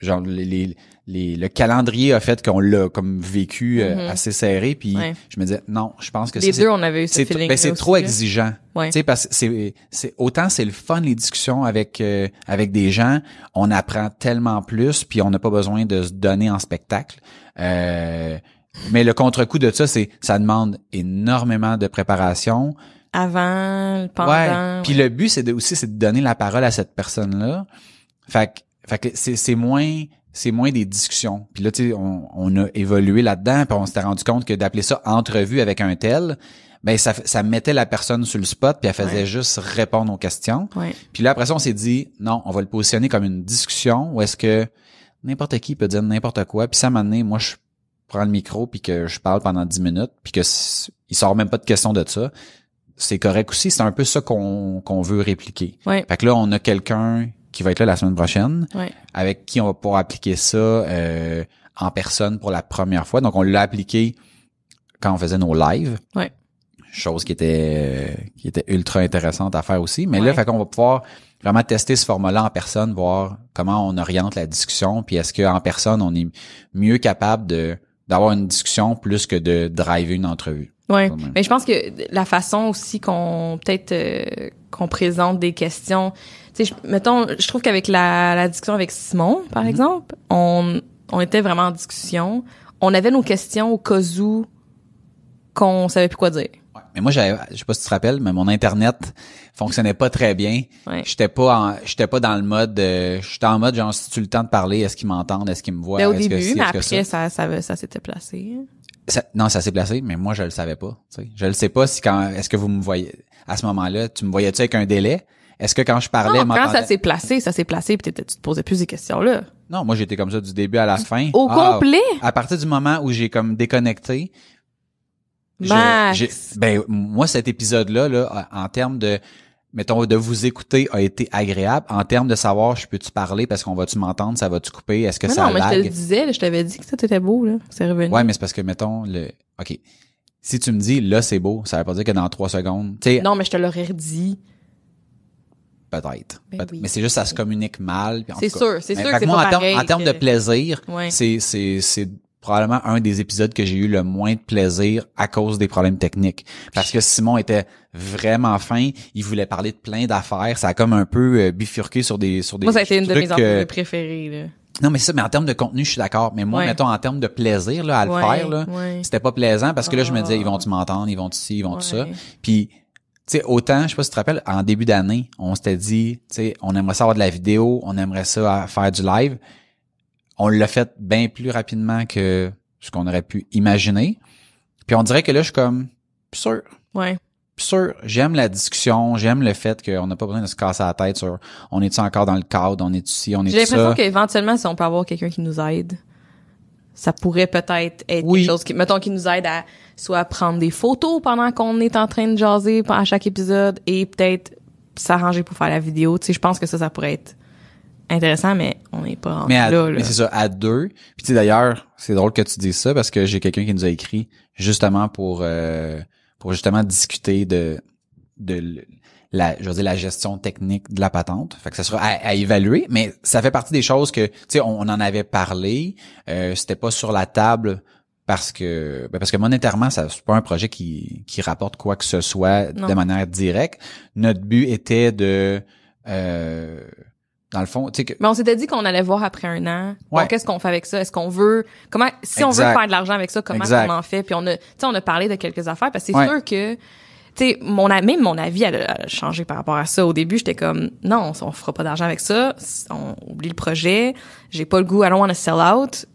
genre les, les, le calendrier a fait qu'on l'a comme vécu euh, mm-hmm. assez serré puis je me disais non je pense que les deux on avait eu c'est ben, trop exigeant tu sais parce c'est c'est autant c'est le fun les discussions avec euh, avec des gens on apprend tellement plus puis on n'a pas besoin de se donner en spectacle euh, mais le contre-coup de ça c'est ça demande énormément de préparation avant pendant ouais. puis le but c'est aussi c'est de donner la parole à cette personne là fait que fait que c'est moins c'est moins des discussions. Puis là, tu sais, on, on, a évolué là-dedans, puis on s'était rendu compte que d'appeler ça entrevue avec un tel, ben ça, ça mettait la personne sur le spot, puis elle faisait juste répondre aux questions. Puis là, après ça, on s'est dit, non, on va le positionner comme une discussion où est-ce que n'importe qui peut dire n'importe quoi. Puis ça, m'a donné, moi, je prends le micro, puis que je parle pendant 10 minutes, puis que il sort même pas de question de ça. C'est correct aussi. C'est un peu ça qu'on qu'on veut répliquer. Ouais. Fait que là, on a quelqu'un qui va être là la semaine prochaine, avec qui on va pouvoir appliquer ça euh, en personne pour la première fois. Donc, on l'a appliqué quand on faisait nos lives. Ouais. Chose qui était euh, qui était ultra intéressante à faire aussi. Mais là, fait qu'on va pouvoir vraiment tester ce format-là en personne, voir comment on oriente la discussion, puis est-ce qu'en personne, on est mieux capable de d'avoir une discussion plus que de driver une entrevue. Oui, mais je pense que la façon aussi qu'on peut-être euh, qu'on présente des questions, je, mettons, je trouve qu'avec la, discussion avec Simon, par mhm. exemple, on, on était vraiment en discussion. On avait nos questions au cas où qu'on savait plus quoi dire. Mais moi, j'avais, je sais pas si tu te rappelles, mais mon internet fonctionnait pas très bien. J'étais pas, j'étais pas dans le mode, euh, j'étais en mode genre si tu le temps de parler, est-ce qu'ils m'entendent, est-ce qu'ils me voient, ben, au début, mais après ça, ça, s'était placé. non, ça s'est placé, mais moi je le savais pas. Je Je le sais pas si quand est-ce que vous me voyez à ce moment-là, tu me voyais-tu avec un délai est-ce que quand je parlais, quand ça s'est placé, ça s'est placé, puis tu te posais plus ces questions-là. Non, moi j'étais comme ça du début à la fin. Au ah, complet. À partir du moment où j'ai comme déconnecté. ben moi cet épisode-là, là, en termes de mettons, de vous écouter a été agréable. En termes de savoir, je peux-tu parler parce qu'on va-tu m'entendre, ça va-tu couper, est-ce que ça Non, mais je te le disais, je t'avais dit que ça était beau, là. C'est revenu. Ouais, mais c'est parce que, mettons, le, OK. Si tu me dis, là, c'est beau, ça veut pas dire que dans trois secondes, tu Non, mais je te l'aurais dit. Peut-être. Ben mais c'est juste, ça se communique mal. C'est sûr, c'est sûr que c'est moi, en, termes de plaisir, c'est, probablement un des épisodes que j'ai eu le moins de plaisir à cause des problèmes techniques. Parce que Simon était vraiment fin, il voulait parler de plein d'affaires, ça a comme un peu euh, bifurqué sur des sur des Moi, ça a été une de mes enjeux préférées. Non, mais ça, mais en termes de contenu, je suis d'accord. Mais moi, mettons, en termes de plaisir là, à le faire, là, c'était pas plaisant parce que là, je me disais, ils vont-tu ah. m'entendre, ils vont-tu ci, ils vont-tu ça. Puis sais, autant, je sais pas si tu te rappelles, en début d'année, on s'était dit, tu on aimerait ça avoir de la vidéo, on aimerait ça faire du live. On l'a fait bien plus rapidement que ce qu'on aurait pu imaginer. Puis on dirait que là, je suis comme, sûr. Ouais. Plus sûr. J'aime la discussion, j'aime le fait qu'on n'a pas besoin de se casser la tête sur on est-tu encore dans le cadre, on est ici, on est-tu ça. J'ai l'impression qu'éventuellement, si on peut avoir quelqu'un qui nous aide ça pourrait peut-être être des quelque chose qui, mettons, qui nous aide à soit prendre des photos pendant qu'on est en train de jaser à chaque épisode et peut-être s'arranger pour faire la vidéo. Tu sais, je pense que ça, ça pourrait être intéressant, mais on n'est pas mais là, Mais c'est ça, à deux. Puis tu sais, d'ailleurs, c'est drôle que tu dises ça parce que j'ai quelqu'un qui nous a écrit justement pour, euh, pour justement discuter de, de la, je veux la gestion technique de la patente. Fait que ça sera à, évaluer, mais ça fait partie des choses que, tu sais, on, en avait parlé, euh, c'était pas sur la table parce que ben, parce que monétairement ça c'est pas un projet qui, qui rapporte quoi que ce soit de manière directe notre but était de euh, dans le fond, tu sais que. Mais on s'était dit qu'on allait voir après un an. qu'est-ce qu'on fait avec ça Est-ce qu'on veut comment si on veut faire de l'argent avec ça, comment on en fait Puis on a, tu sais, on a parlé de quelques affaires parce que c'est sûr que tu mon, même mon avis, a, changé par rapport à ça. Au début, j'étais comme, non, on, fera pas d'argent avec ça. On oublie le projet. J'ai pas le goût. I don't want to sell out.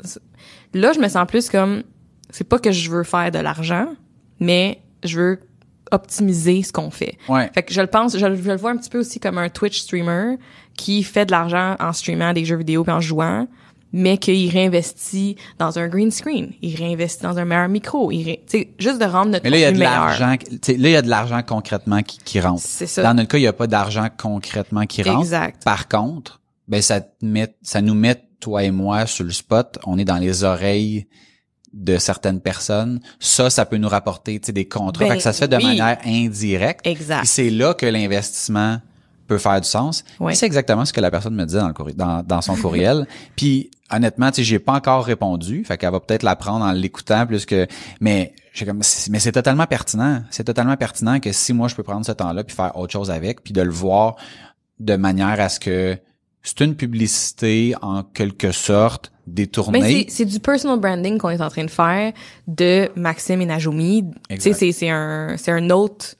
Là, je me sens plus comme, c'est pas que je veux faire de l'argent, mais je veux optimiser ce qu'on fait. Ouais. Fait que je le pense, je, le vois un petit peu aussi comme un Twitch streamer qui fait de l'argent en streamant des jeux vidéo puis en jouant, mais qu'il réinvestit dans un green screen, il réinvestit dans un meilleur micro, il juste de rendre notre mais là, il y a de l'argent, là il y a de l'argent concrètement qui, rentre. Dans notre cas, il n'y a pas d'argent concrètement qui rentre. Exact. Par contre, ben ça met, ça nous met toi et moi sur le spot, on est dans les oreilles de certaines personnes, ça, ça peut nous rapporter des contrats. Ben ça se fait de manière indirecte. Exact. C'est là que l'investissement peut faire du sens. C'est exactement ce que la personne me disait dans, le dans, dans son courriel. puis honnêtement, tu sais, j'ai pas encore répondu, fait qu'elle va peut-être l'apprendre en l'écoutant plus que mais comme mais c'est totalement pertinent, c'est totalement pertinent que si moi je peux prendre ce temps-là puis faire autre chose avec puis de le voir de manière à ce que c'est une publicité en quelque sorte détournée. Mais c'est du personal branding qu'on est en train de faire de Maxime et Najomi. C'est un c'est un autre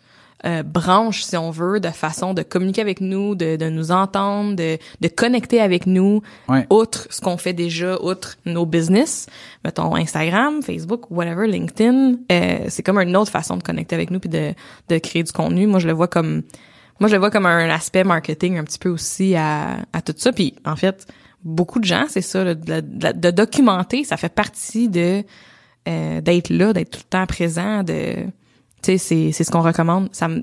euh, branche, branches, si on veut, de façon de communiquer avec nous, de, de nous entendre, de, de connecter avec nous, outre ce qu'on fait déjà, outre nos business, mettons Instagram, Facebook, whatever, LinkedIn, euh, c'est comme une autre façon de connecter avec nous puis de, de créer du contenu. Moi, je le vois comme moi je le vois comme un aspect marketing un petit peu aussi à, à tout ça. Puis en fait, beaucoup de gens, c'est ça, de, documenter, ça fait partie de euh, d'être là, d'être tout le temps présent, de tu sais, c'est, c'est ce qu'on recommande. Ça me,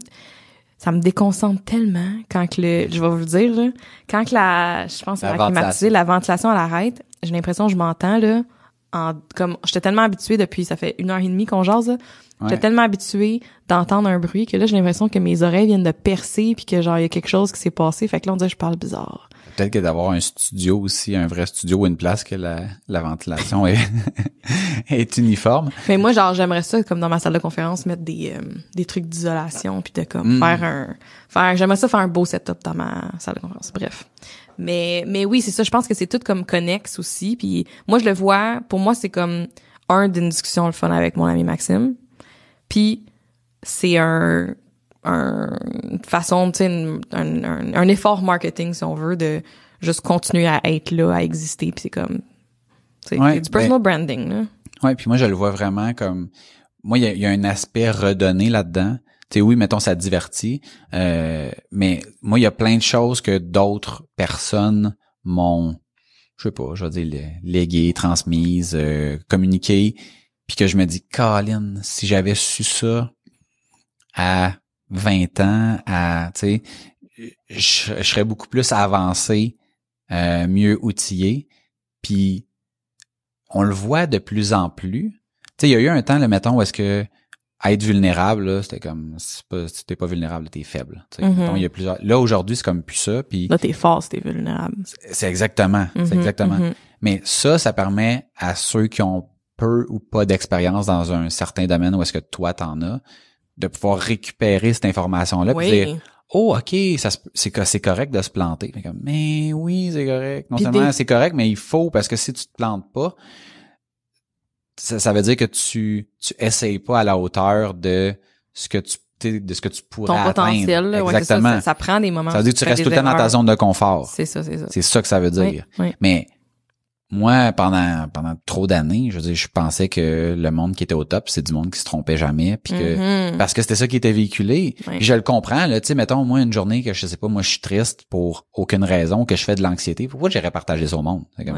ça me déconcentre tellement quand que le, je vais vous le dire, là, quand que la, je pense, la, la la ventilation, elle arrête, j'ai l'impression que je m'entends, là, comme, j'étais tellement habituée depuis, ça fait une heure et demie qu'on jase, là, j'étais tellement habituée d'entendre un bruit que là, j'ai l'impression que mes oreilles viennent de percer puis que genre, il y a quelque chose qui s'est passé, fait que là, on dirait que je parle bizarre peut que d'avoir un studio aussi, un vrai studio ou une place que la, ventilation est, est uniforme. Mais moi, genre, j'aimerais ça, comme dans ma salle de conférence, mettre des, euh, des trucs d'isolation, puis de comme mm. faire un, faire, j'aimerais ça faire un beau setup dans ma salle de conférence. Bref. Mais, mais oui, c'est ça. Je pense que c'est tout comme connexe aussi. Puis moi, je le vois. Pour moi, c'est comme un d'une discussion le fun avec mon ami Maxime. Puis c'est un un, une façon, tu sais, un, un, effort marketing, si on veut, de juste continuer à être là, à exister. Puis c'est comme, c'est du personal ben, branding. Là. Ouais, puis moi, je le vois vraiment comme, moi, il y, a, un aspect redonné là-dedans. Tu sais, oui, mettons, ça divertit, euh, mais moi, il y a plein de choses que d'autres personnes m'ont, je sais pas, je vais dire, léguées, transmises, euh, communiquées, puis que je me dis, Colin, si j'avais su ça à 20 ans à, tu sais, je, serais beaucoup plus avancé, euh, mieux outillé. Puis on le voit de plus en plus. Tu sais, il y a eu un temps, le mettons, où est-ce que être vulnérable, c'était comme si t'es pas, pas vulnérable, t'es faible. Mm-hmm. il y a plusieurs. Là aujourd'hui, c'est comme plus ça. Puis là, t'es fort, t'es vulnérable. C'est exactement, c'est mm-hmm, exactement. Mm-hmm. Mais ça, ça permet à ceux qui ont peu ou pas d'expérience dans un certain domaine où est-ce que toi t'en as, de pouvoir récupérer cette information-là et dire Oh, OK, ça c'est correct de se planter. Mais, oui, c'est correct. Non seulement c'est correct, mais il faut, parce que si tu te plantes pas, ça, ça, veut dire que tu tu essayes pas à la hauteur de ce que tu de ce que tu pourrais Ton atteindre. potentiel, Exactement. ça, prend des moments. Ça veut dire que tu restes tout le temps dans ta zone de confort. C'est ça, c'est ça. C'est ça que ça veut dire. oui. Mais moi, pendant pendant trop d'années, je veux dire, je pensais que le monde qui était au top, c'est du monde qui se trompait jamais, puis que mm-hmm. parce que c'était ça qui était véhiculé. Je le comprends, là, tu sais, mettons moi une journée que je sais pas, moi je suis triste pour aucune raison, que je fais de l'anxiété, pourquoi j'irais partager ça au monde Il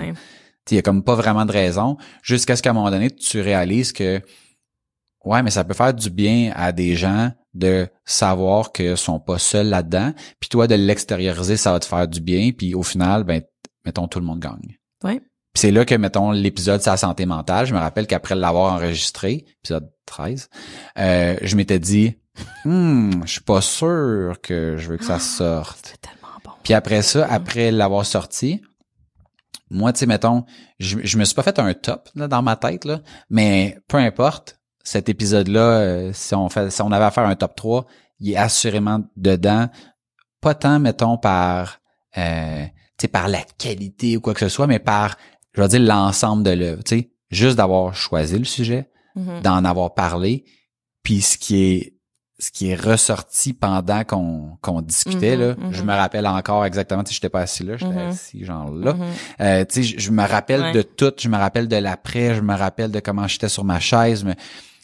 n'y a comme pas vraiment de raison jusqu'à ce qu'à un moment donné tu réalises que ouais, mais ça peut faire du bien à des gens de savoir qu'ils sont pas seuls là-dedans, puis toi de l'extérioriser, ça va te faire du bien, puis au final, ben mettons tout le monde gagne. Ouais c'est là que, mettons, l'épisode sur la santé mentale, je me rappelle qu'après l'avoir enregistré, épisode 13, euh, je m'étais dit, hmm, je suis pas sûr que je veux que ça ah, sorte. C'est tellement bon. Puis après ça, après l'avoir sorti, moi, tu sais, mettons, je, je me suis pas fait un top là, dans ma tête, là, mais peu importe, cet épisode-là, euh, si on fait, on avait à faire un top 3, il est assurément dedans. Pas tant, mettons, par euh, par la qualité ou quoi que ce soit, mais par je veux dire l'ensemble de l'œuvre, tu sais, juste d'avoir choisi le sujet, mm-hmm. d'en avoir parlé, puis ce qui est ce qui est ressorti pendant qu'on discutait mm-hmm, là, mm-hmm. je me rappelle encore exactement, si j'étais pas assis là, j'étais assis genre là. Euh, tu sais, je, me rappelle de tout, je me rappelle de l'après, je me rappelle de comment j'étais sur ma chaise, mais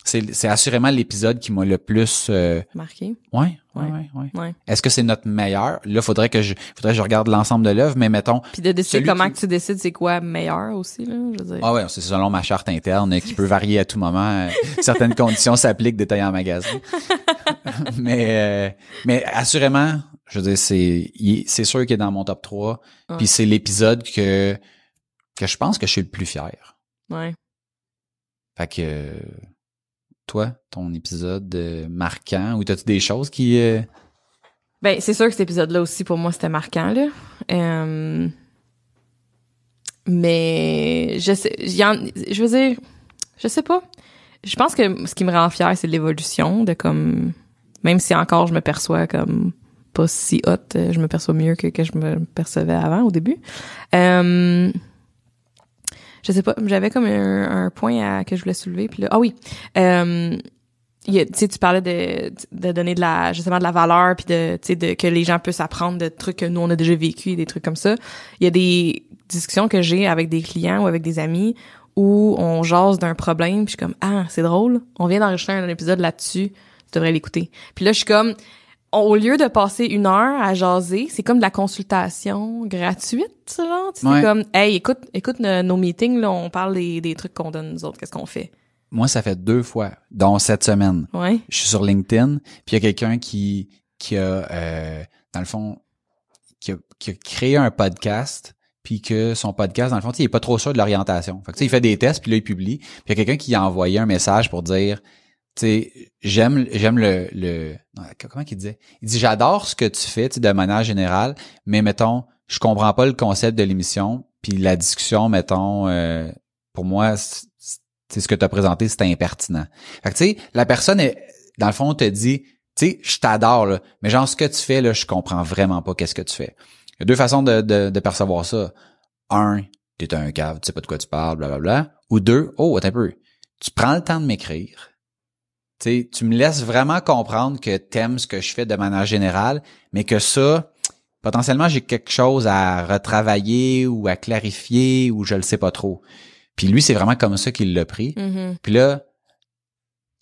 c'est assurément l'épisode qui m'a le plus euh, marqué. Oui, oui, oui. Est-ce que c'est notre meilleur Là, faudrait que je faudrait que je regarde l'ensemble de l'œuvre, mais mettons Puis de décider comment tu décides c'est quoi meilleur aussi là, je veux dire. Ah ouais, c'est selon ma charte interne qui peut varier à tout moment. Euh, certaines conditions s'appliquent détaillées en magasin. mais euh, mais assurément, je veux dire c'est sûr qu'il est dans mon top 3, puis c'est l'épisode que que je pense que je suis le plus fier. Ouais. Fait que toi, ton épisode euh, marquant, ou t'as-tu des choses qui... Euh, ben, c'est sûr que cet épisode-là aussi, pour moi, c'était marquant, là. Euh, mais je sais... Je veux dire, je sais pas. Je pense que ce qui me rend fier, c'est l'évolution de comme... Même si encore je me perçois comme pas si haute, je me perçois mieux que, que je me percevais avant, au début je sais pas, j'avais comme un, point à, que je voulais soulever. Puis là, ah oui, euh, tu parlais de, de donner de la justement de la valeur puis de, de que les gens puissent apprendre de trucs que nous on a déjà vécu, des trucs comme ça. Il y a des discussions que j'ai avec des clients ou avec des amis où on jase d'un problème puis je suis comme ah c'est drôle, on vient d'enregistrer un épisode là-dessus, tu devrais l'écouter. Puis là je suis comme au lieu de passer une heure à jaser, c'est comme de la consultation gratuite, genre. C'est comme, hey, écoute, écoute nos, meetings, là, on parle des, trucs qu'on donne nous autres, qu'est-ce qu'on fait. Moi, ça fait deux fois, dans cette semaine. Ouais. Je suis sur LinkedIn, puis il y a quelqu'un qui, qui a, euh, dans le fond, qui a, créé un podcast puis que son podcast, dans le fond, il est pas trop sûr de l'orientation. Fait que, il fait des tests, puis là, il publie. Puis il y a quelqu'un qui a envoyé un message pour dire j'aime j'aime le, le comment qu'il disait il dit j'adore ce que tu fais de manière générale mais mettons je comprends pas le concept de l'émission puis la discussion mettons euh, pour moi c'est ce que tu as présenté c'était impertinent fait tu sais la personne est, dans le fond te dit tu sais je t'adore mais genre ce que tu fais là je comprends vraiment pas qu'est-ce que tu fais il y a deux façons de, de, percevoir ça un t'es un cave tu sais pas de quoi tu parles bla bla bla ou deux oh attends un peu tu prends le temps de m'écrire tu me laisses vraiment comprendre que t'aimes ce que je fais de manière générale, mais que ça, potentiellement, j'ai quelque chose à retravailler ou à clarifier ou je le sais pas trop. Puis lui, c'est vraiment comme ça qu'il l'a pris. Mm-hmm. Puis là,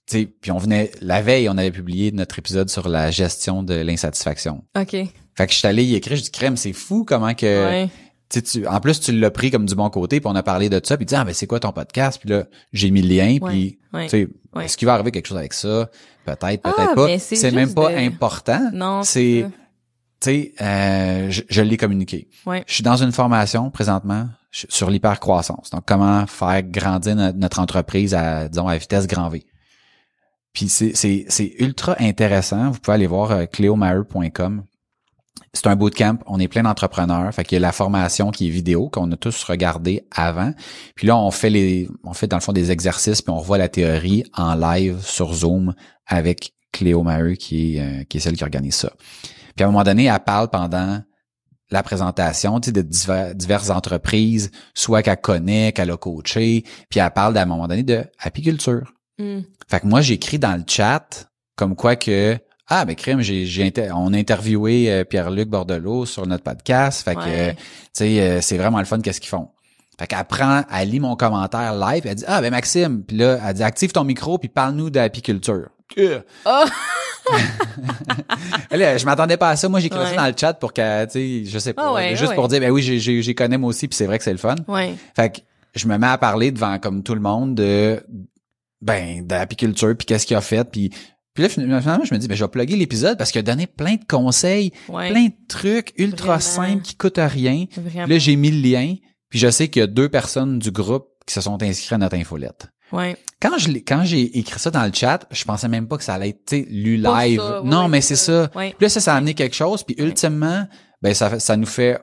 tu puis on venait, la veille, on avait publié notre épisode sur la gestion de l'insatisfaction. OK. Fait que je suis allé y écrire, je dis, crème, c'est fou comment que tu, en plus, tu l'as pris comme du bon côté, puis on a parlé de ça, puis tu dis, ah, mais ben, c'est quoi ton podcast? Puis là, j'ai mis le lien, puis sais est-ce qu'il va arriver quelque chose avec ça? Peut-être, ah, peut-être pas. Ben, c'est même pas important. Non. C'est, tu sais, euh, je, l'ai communiqué. Je suis dans une formation présentement sur l'hypercroissance. Donc, comment faire grandir notre entreprise à, disons, à vitesse grand V. Puis c'est ultra intéressant. Vous pouvez aller voir euh, cleomare.com c'est un bootcamp, on est plein d'entrepreneurs, fait qu'il y a la formation qui est vidéo qu'on a tous regardé avant. Puis là on fait les on fait dans le fond des exercices puis on revoit la théorie en live sur Zoom avec Cléo Maheu qui est euh, qui est celle qui organise ça. Puis à un moment donné, elle parle pendant la présentation de diverses entreprises, soit qu'elle connaît, qu'elle a coaché, puis elle parle à un moment donné de apiculture. Mmh. Fait que moi j'écris dans le chat comme quoi que ah, mais ben, crime, j'ai, on a interviewé euh, Pierre-Luc Bordelot sur notre podcast. Fait que, tu sais, euh, c'est vraiment le fun qu'est-ce qu'ils font. Fait qu'elle prend, elle lit mon commentaire live, elle dit Ah, ben Maxime, puis là, elle dit Active ton micro, puis parle-nous d'apiculture. Ah! l'apiculture. » je m'attendais pas à ça. Moi, j'ai ça dans le chat pour que, tu sais, je sais pas, ah juste pour dire, ben oui, j'y connais moi aussi, puis c'est vrai que c'est le fun. Fait que je me mets à parler devant comme tout le monde de ben d'apiculture puis qu'est-ce qu'il a fait puis puis là, finalement, je me dis, ben, je vais plugger l'épisode parce qu'il a donné plein de conseils, plein de trucs ultra simples qui coûtent à rien. Là, j'ai mis le lien. Puis je sais qu'il y a deux personnes du groupe qui se sont inscrites à notre infolette. Ouais. Quand je quand j'ai écrit ça dans le chat, je pensais même pas que ça allait être lu live. non, mais c'est ça. Puis là, ça, ça a amené quelque chose. Puis ultimement, ben ça, ça nous fait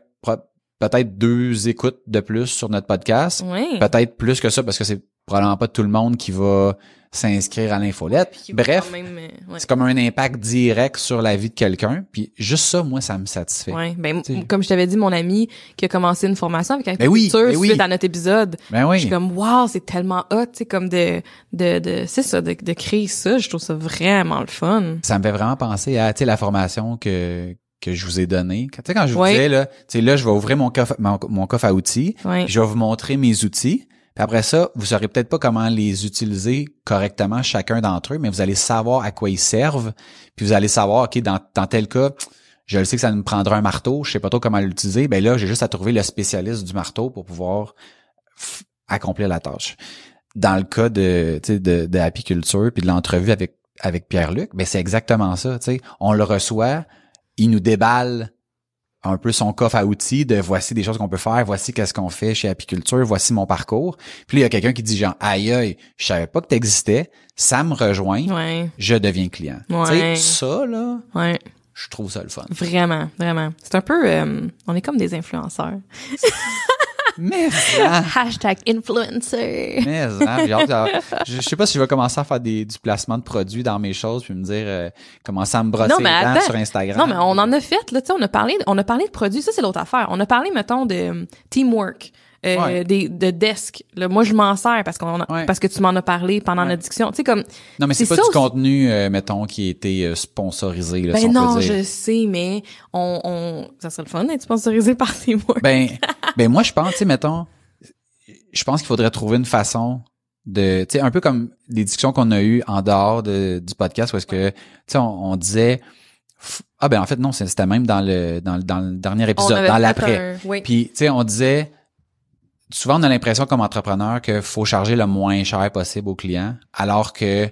peut-être deux écoutes de plus sur notre podcast. Peut-être plus que ça parce que c'est probablement pas tout le monde qui va s'inscrire à l'infolette. Bref, euh, c'est comme un impact direct sur la vie de quelqu'un. Puis juste ça, moi, ça me satisfait. Ouais, ben, comme je t'avais dit, mon ami qui a commencé une formation avec ben, ben oui, suite à notre épisode, ben je suis comme, wow, c'est tellement hot, tu comme de, de, de c'est ça, de, créer ça, je trouve ça vraiment le fun. Ça me fait vraiment penser à, tu sais, la formation que que je vous ai donnée. Tu sais, quand je vous disais, là, tu sais, là, je vais ouvrir mon coffre, mon, mon coffre à outils, je vais vous montrer mes outils, puis après ça, vous saurez peut-être pas comment les utiliser correctement chacun d'entre eux, mais vous allez savoir à quoi ils servent. Puis vous allez savoir, OK, dans, dans tel cas, je le sais que ça me prendra un marteau, je sais pas trop comment l'utiliser. Ben là, j'ai juste à trouver le spécialiste du marteau pour pouvoir accomplir la tâche. Dans le cas de, de, de puis de l'entrevue avec avec Pierre-Luc, ben c'est exactement ça. On le reçoit, il nous déballe un peu son coffre à outils de voici des choses qu'on peut faire, voici qu'est-ce qu'on fait chez apiculture, voici mon parcours. Puis il y a quelqu'un qui dit genre aïe aïe, je savais pas que t'existais, ça me rejoint, je deviens client. Ouais. Tu sais, ça là. Je trouve ça le fun. Vraiment, vraiment. C'est un peu euh, on est comme des influenceurs. Mais Hashtag influencer. Mais je, sais pas si je vais commencer à faire des, du placement de produits dans mes choses puis me dire euh, commencer à me brosser les dents sur Instagram. Non mais on en a fait là, on a parlé on a parlé de produits, ça c'est l'autre affaire. On a parlé mettons de hum, teamwork. Euh, des, de desk. Là, moi, je m'en sers parce qu'on parce que tu m'en as parlé pendant la discussion. comme non, mais c'est pas du contenu, euh, mettons, qui a été euh, sponsorisé. ben non, je sais, mais on, ça serait le fun d'être sponsorisé par ces mots. Ben, ben moi, je pense, tu sais, mettons, je pense qu'il faudrait trouver une façon de, tu sais, un peu comme les discussions qu'on a eues en dehors du podcast, où est-ce que, tu sais, on, disait. Ah ben en fait non, c'était même dans le dans, le, dans le dernier épisode, dans l'après. Puis tu sais, on disait souvent on a l'impression comme entrepreneur que faut charger le moins cher possible au client, alors que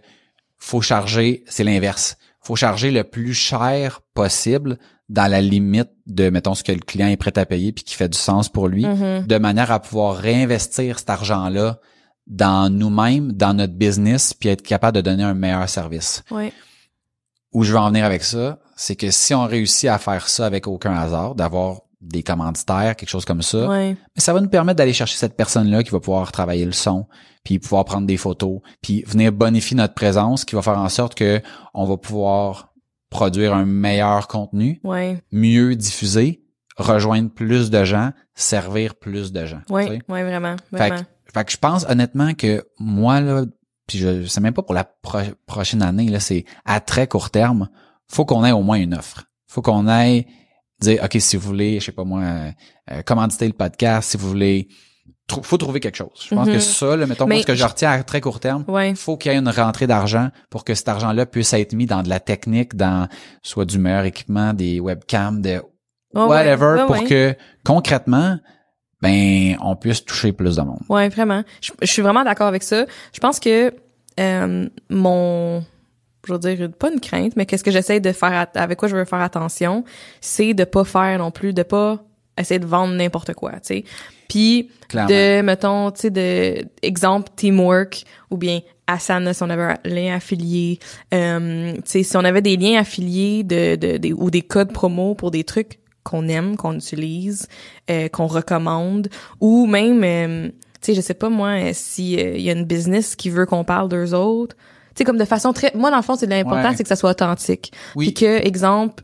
faut charger, c'est l'inverse. Faut charger le plus cher possible dans la limite de, mettons, ce que le client est prêt à payer puis qui fait du sens pour lui, mm-hmm. de manière à pouvoir réinvestir cet argent-là dans nous-mêmes, dans notre business, puis être capable de donner un meilleur service. Oui. Où je veux en venir avec ça, c'est que si on réussit à faire ça avec aucun hasard, d'avoir des commanditaires, quelque chose comme ça. Mais ça va nous permettre d'aller chercher cette personne-là qui va pouvoir travailler le son, puis pouvoir prendre des photos, puis venir bonifier notre présence, qui va faire en sorte que on va pouvoir produire un meilleur contenu, mieux diffuser, rejoindre plus de gens, servir plus de gens. Oui, ouais vraiment. que, je pense honnêtement que moi, là, puis je, sais même pas pour la prochaine année, là, c'est à très court terme, faut qu'on ait au moins une offre. Faut qu'on ait dire, OK, si vous voulez, je sais pas moi, euh, euh commanditer le podcast, si vous voulez faut trouver quelque chose. Je pense que mm-hmm. ça, le mettons, parce que je retiens à très court terme, il faut qu'il y ait une rentrée d'argent pour que cet argent-là puisse être mis dans de la technique, dans soit du meilleur équipement, des webcams, de whatever, pour que concrètement, ben, on puisse toucher plus de monde. Ouais, vraiment. Je, suis vraiment d'accord avec ça. Je pense que euh, mon je veux dire, pas une crainte, mais qu'est-ce que j'essaie de faire, avec quoi je veux faire attention, c'est de pas faire non plus, de pas essayer de vendre n'importe quoi, tu sais. Puis de, mettons, tu sais, de, exemple, teamwork, ou bien Asana, si on avait un lien affilié, euh, tu sais, si on avait des liens affiliés de, de, ou des codes promo pour des trucs qu'on aime, qu'on utilise, euh, qu'on recommande, ou même, euh, tu sais, je sais pas moi, si euh, il y a une business qui veut qu'on parle d'eux autres, comme de façon très. Moi, dans le fond, c'est l'important, c'est que ça soit authentique. Oui. Puis que, exemple,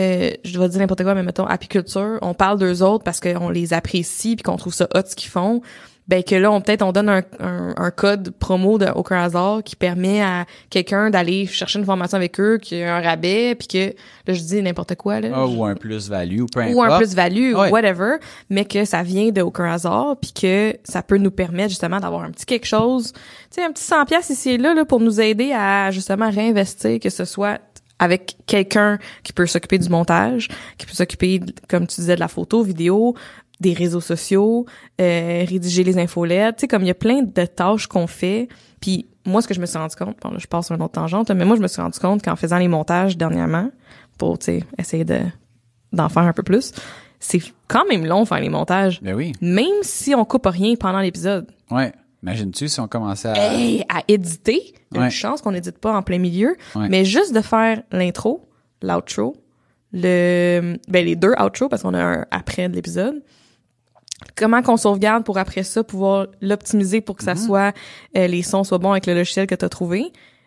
euh, je dois dire n'importe quoi, mais mettons apiculture, on parle d'eux autres parce qu'on les apprécie puis qu'on trouve ça hot ce qu'ils font ben que là on peut-être on donne un, un, code promo de aucun hasard qui permet à quelqu'un d'aller chercher une formation avec eux qui a un rabais puis que là je dis n'importe quoi là ah, ou un plus value ou peu importe ou un plus value whatever mais que ça vient de aucun hasard puis que ça peut nous permettre justement d'avoir un petit quelque chose tu sais un petit 100 pièces ici et là, là pour nous aider à justement réinvestir que ce soit avec quelqu'un qui peut s'occuper du montage, qui peut s'occuper, comme tu disais, de la photo, vidéo, des réseaux sociaux, euh, rédiger les infolettes, tu sais comme il y a plein de tâches qu'on fait. Puis moi ce que je me suis rendu compte, je passe sur une autre tangente, mais moi je me suis rendu compte qu'en faisant les montages dernièrement pour tu sais essayer de d'en faire un peu plus, c'est quand même long faire les montages. Ben oui. Même si on coupe rien pendant l'épisode. Ouais. Imagine tu si on commençait à à éditer, a une chance qu'on n'édite pas en plein milieu, mais juste de faire l'intro, l'outro, le ben les deux outros parce qu'on a un après de l'épisode comment qu'on sauvegarde pour après ça pouvoir l'optimiser pour que ça mhm. soit euh, les sons soient bons avec le logiciel que tu as trouvé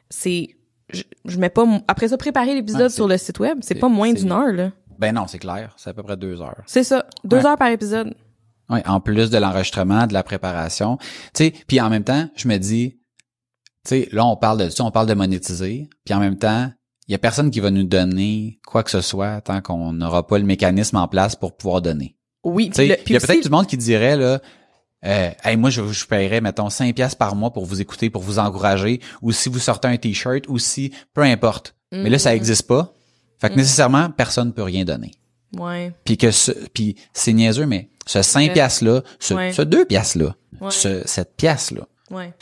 c'est je, mets pas après ça préparer l'épisode sur le site web c'est pas moins d'une heure là ben non c'est clair c'est à peu près deux heures c'est ça deux heures par épisode oui, en plus de l'enregistrement de la préparation tu sais puis en même temps je me dis tu sais là on parle de ça on parle de monétiser puis en même temps il y a personne qui va nous donner quoi que ce soit tant qu'on n'aura pas le mécanisme en place pour pouvoir donner oui. Il y a peut-être du monde qui dirait, là, euh, moi, je, paierais, mettons, 5 piastres par mois pour vous écouter, pour vous encourager, ou si vous sortez un T-shirt, ou si, peu importe. Mais là, ça mm-hmm. existe pas. Fait que mm-hmm. nécessairement, personne ne peut rien donner. Puis que ce, puis c'est niaiseux, mais ce 5 piastres là ce, ce 2 pièces là cette pièce là ouais.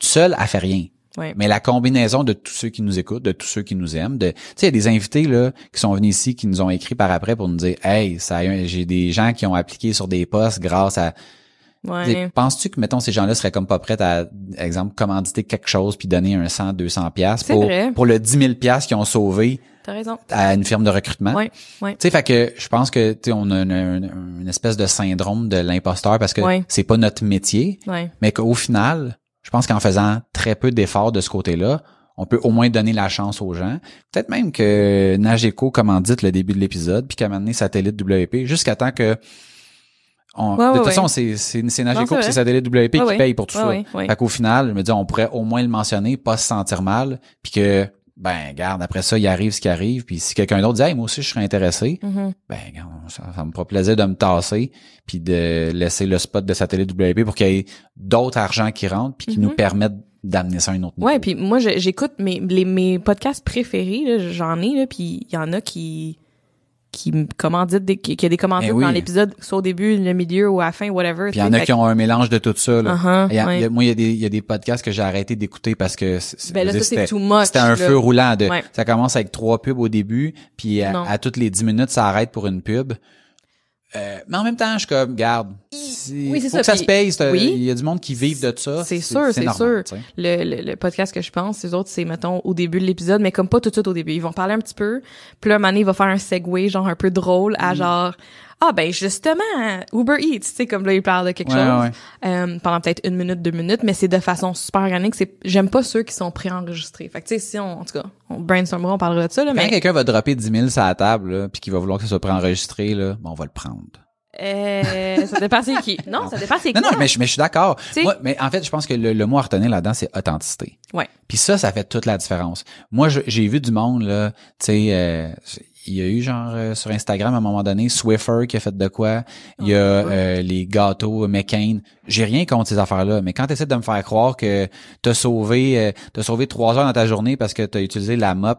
seul, à fait rien. Mais la combinaison de tous ceux qui nous écoutent, de tous ceux qui nous aiment, de, tu sais, il y a des invités, là, qui sont venus ici, qui nous ont écrit par après pour nous dire, hey, ça, j'ai des gens qui ont appliqué sur des postes grâce à, Penses-tu que, mettons, ces gens-là seraient comme pas prêts à, exemple, commanditer quelque chose puis donner un 100, 200 pièces pour, pour le 10 000 pièces qu'ils ont sauvé T'as raison. à une firme de recrutement? Oui, oui. Tu sais, fait que je pense que, tu on a une, espèce de syndrome de l'imposteur parce que c'est pas notre métier, mais qu'au final, je pense qu'en faisant très peu d'efforts de ce côté-là, on peut au moins donner la chance aux gens. Peut-être même que Nageco dit le début de l'épisode, puis qu'à maintenant satellite WP, jusqu'à temps que de toute façon, c'est, Nageco Nageco c'est Satellite WP qui paye pour tout ça. Fait qu'au final, je me dis, on pourrait au moins le mentionner, pas se sentir mal, puis que ben garde après ça il arrive ce qui arrive puis si quelqu'un d'autre dit hey, moi aussi je serais intéressé mhm. ben ça, me fera plaisir de me tasser puis de laisser le spot de satellite WP pour qu'il y ait d'autres argent qui rentrent puis qui nous mhm. permettent d'amener ça à un autre niveau. Ouais, puis moi j'écoute mes podcasts préférés, j'en ai puis il y en a qui qui a des commentaires ben dans l'épisode, soit au début, le milieu ou à la fin, whatever. Puis il y en a qui ont un mélange de tout ça. Là. moi, il y, a des, podcasts que j'ai arrêté d'écouter parce que c'était un feu roulant. De, Ça commence avec trois pubs au début, puis à toutes les dix minutes, ça arrête pour une pub. Euh, mais en même temps, je suis comme, garde. Oui, c'est ça. Que ça paye. Euh, il y a du monde qui vit de ça. C'est sûr, c'est sûr. Le, podcast que je pense, les autres, c'est, mettons, au début de l'épisode, mais comme pas tout de suite au début. Ils vont parler un petit peu. Puis là, Mané va faire un segway, genre, un peu drôle, à mm. genre, ah ben justement Uber Eats, tu sais comme là il parle de quelque chose euh, pendant peut-être une minute, deux minutes, mais c'est de façon super organique. C'est j'aime pas ceux qui sont préenregistrés. Fait que tu sais si on en tout cas on brainstormera, on parlera de ça là. Quand quelqu'un va dropper 10 000 sur la table puis qu'il va vouloir que ça soit préenregistré là, ben on va le prendre. Euh, ça dépend c'est qui. Non, ça dépend c'est qui. Non, non, mais je, suis d'accord. Moi, mais en fait, je pense que le, mot à retenir là-dedans, c'est authenticité. Ouais. Puis ça, ça fait toute la différence. Moi, j'ai vu du monde, là, tu sais, euh, il y a eu genre euh, sur Instagram à un moment donné Swiffer qui a fait de quoi, il y a euh, les gâteaux McCain. J'ai rien contre ces affaires-là, mais quand tu essaies de me faire croire que t'as sauvé euh, t'as sauvé trois heures dans ta journée parce que t'as utilisé la mop,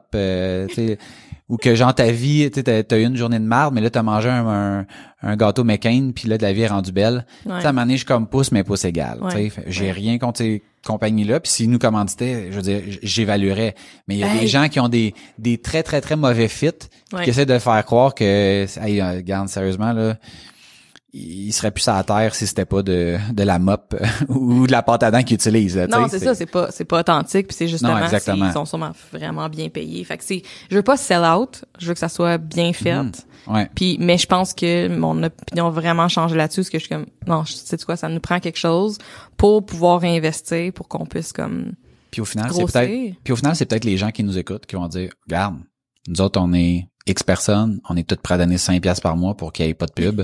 ou que genre ta vie, tu as eu une journée de marde, mais là t'as mangé un, un, gâteau McCain puis là la vie est rendue belle. Ça m'ennuie comme pouce mais pouce égal. J'ai rien contre compagnie-là, puis s'ils nous commanditaient, je veux dire, j'évaluerais. Mais il y a des gens qui ont des, des très, très, très mauvais fits, qui essaient de faire croire que, hey, euh, garde sérieusement, là, il serait plus à terre si c'était pas de, de la mop ou de la pâte à dents qu'ils utilisent. non, c'est ça, c'est pas c'est pas authentique, puis c'est justement ils sont sûrement vraiment bien payés. Fait que c'est je veux pas sell out, je veux que ça soit bien mhm. fait. Puis mais je pense que mon opinion a vraiment changé là-dessus parce que je suis comme non, tu sais tu quoi, ça nous prend quelque chose pour pouvoir investir pour qu'on puisse comme Puis au final, c'est peut-être Puis au final, c'est peut-être les gens qui nous écoutent qui vont dire Regarde, nous autres on est X personnes, on est toutes prêts à donner 5 pièces par mois pour qu'il n'y ait pas de pub."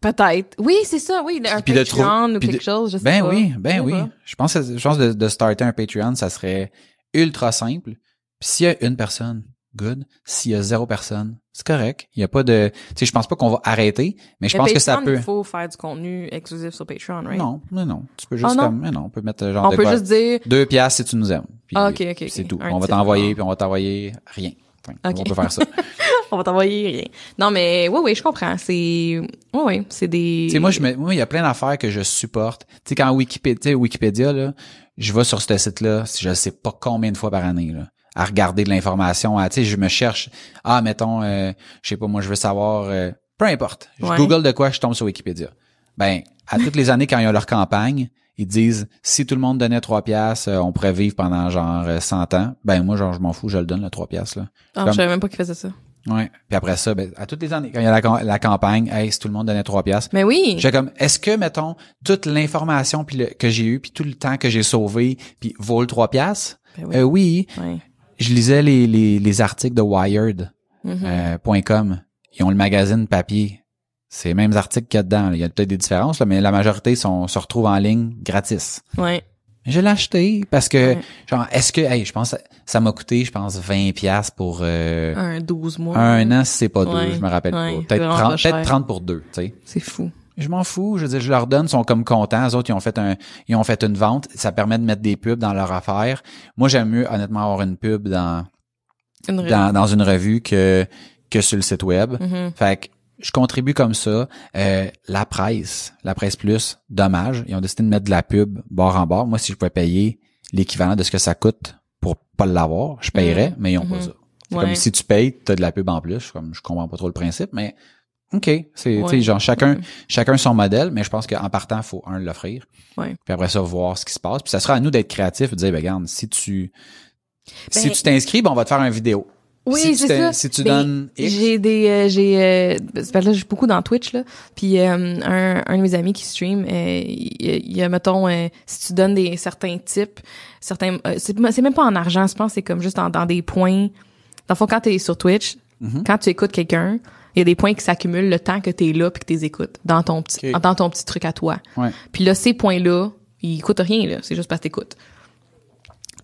Peut-être. Oui, c'est ça, oui, un puis Patreon ou quelque chose, je sais ben oui, ben oui. Je pense, que, je pense de, de starter un Patreon, ça serait ultra simple. Puis s'il y a une personne, good. S'il y a zéro personne, c'est correct. Il y a pas de, tu sais, je pense pas qu'on va arrêter, mais je pense que ça peut. Il faut faire du contenu exclusif sur Patreon, right? Non, mais non. Tu peux ah juste comme, mais non, on peut mettre genre on peut juste dire deux piastres si tu nous aimes. Puis, ah, ok, ok. C'est tout. on va t'envoyer, puis on va t'envoyer rien. On peut faire ça. on va t'envoyer rien. Non, mais oui, oui, je comprends. C'est. Oui, oui, c'est des. Tu sais, moi, je moi, il y a plein d'affaires que je supporte. Tu sais, quand Wikipédia, là, je vais sur ce site-là, si je sais pas combien de fois par année, à regarder de l'information, tu sais, je me cherche, ah, mettons, euh, je sais pas, moi, je veux savoir, euh, peu importe, je Google de quoi, je tombe sur Wikipédia. Ben, à toutes les années, quand ils ont leur campagne, ils disent si tout le monde donnait trois piastres, euh, on pourrait vivre pendant genre 100 euh, ans. Ben moi genre je m'en fous, je le donne le 3 piastres là. Ah, savais même pas qu'ils faisaient ça. Ouais. Puis après ça, ben, à toutes les années, quand il y a la, campagne, hey, si tout le monde donnait trois piastres. Mais oui. J'ai comme, est-ce que, mettons, toute l'information puis que j'ai eue, puis tout le temps que j'ai sauvé, puis vaut le trois piastres? Ben oui. Euh, je lisais les, articles de Wired.com. Mm-hmm. Ils ont le magazine papier c'est les mêmes articles qu'il y a dedans. Il y a peut-être des différences, mais la majorité sont, se retrouve en ligne gratis. Ouais. Je l'ai acheté parce que, genre, est-ce que, hey, je pense, ça m'a coûté, je pense, 20$ pour. Euh, un 12 mois. Un an, si c'est pas deux, je me rappelle pas. Peut-être 30, pour deux, C'est fou. Je m'en fous. Je veux dire, je leur donne, ils sont comme contents. Les autres, ils ont fait un, ils ont fait une vente. Ça permet de mettre des pubs dans leur affaire. Moi, j'aime mieux, honnêtement, avoir une pub dans, une dans, une revue que, que sur le site web. Mm-hmm. Fait que, je contribue comme ça. Euh, la presse, la presse plus, dommage. Ils ont décidé de mettre de la pub bord en bord. Moi, si je pouvais payer l'équivalent de ce que ça coûte pour pas l'avoir, je payerais, mm. mais ils ont pas mm-hmm. ça. comme si tu payes, t'as de la pub en plus. comme, je comprends pas trop le principe, mais OK. C'est, genre, chacun, mm-hmm. chacun son modèle, mais je pense qu'en partant, faut un l'offrir. Puis après ça, voir ce qui se passe. Puis ça sera à nous d'être créatifs et de dire, ben, regarde, si tu, ben, si tu t'inscris, ben, on va te faire une vidéo. Oui, c'est ça. Si tu ben, donnes J'ai des euh, j'ai euh, là j'ai beaucoup dans Twitch là, puis euh, un, un de mes amis qui stream euh, il y a mettons si tu donnes des certains types, certains c'est même pas en argent, je pense c'est comme juste en, dans des points. Dans le fond quand tu es sur Twitch, mm-hmm. quand tu écoutes quelqu'un, il y a des points qui s'accumulent le temps que tu es là puis que tu écoutes dans ton petit dans ton petit truc à toi. Ouais. Puis là ces points là, ils coûtent rien là, c'est juste parce que écoutes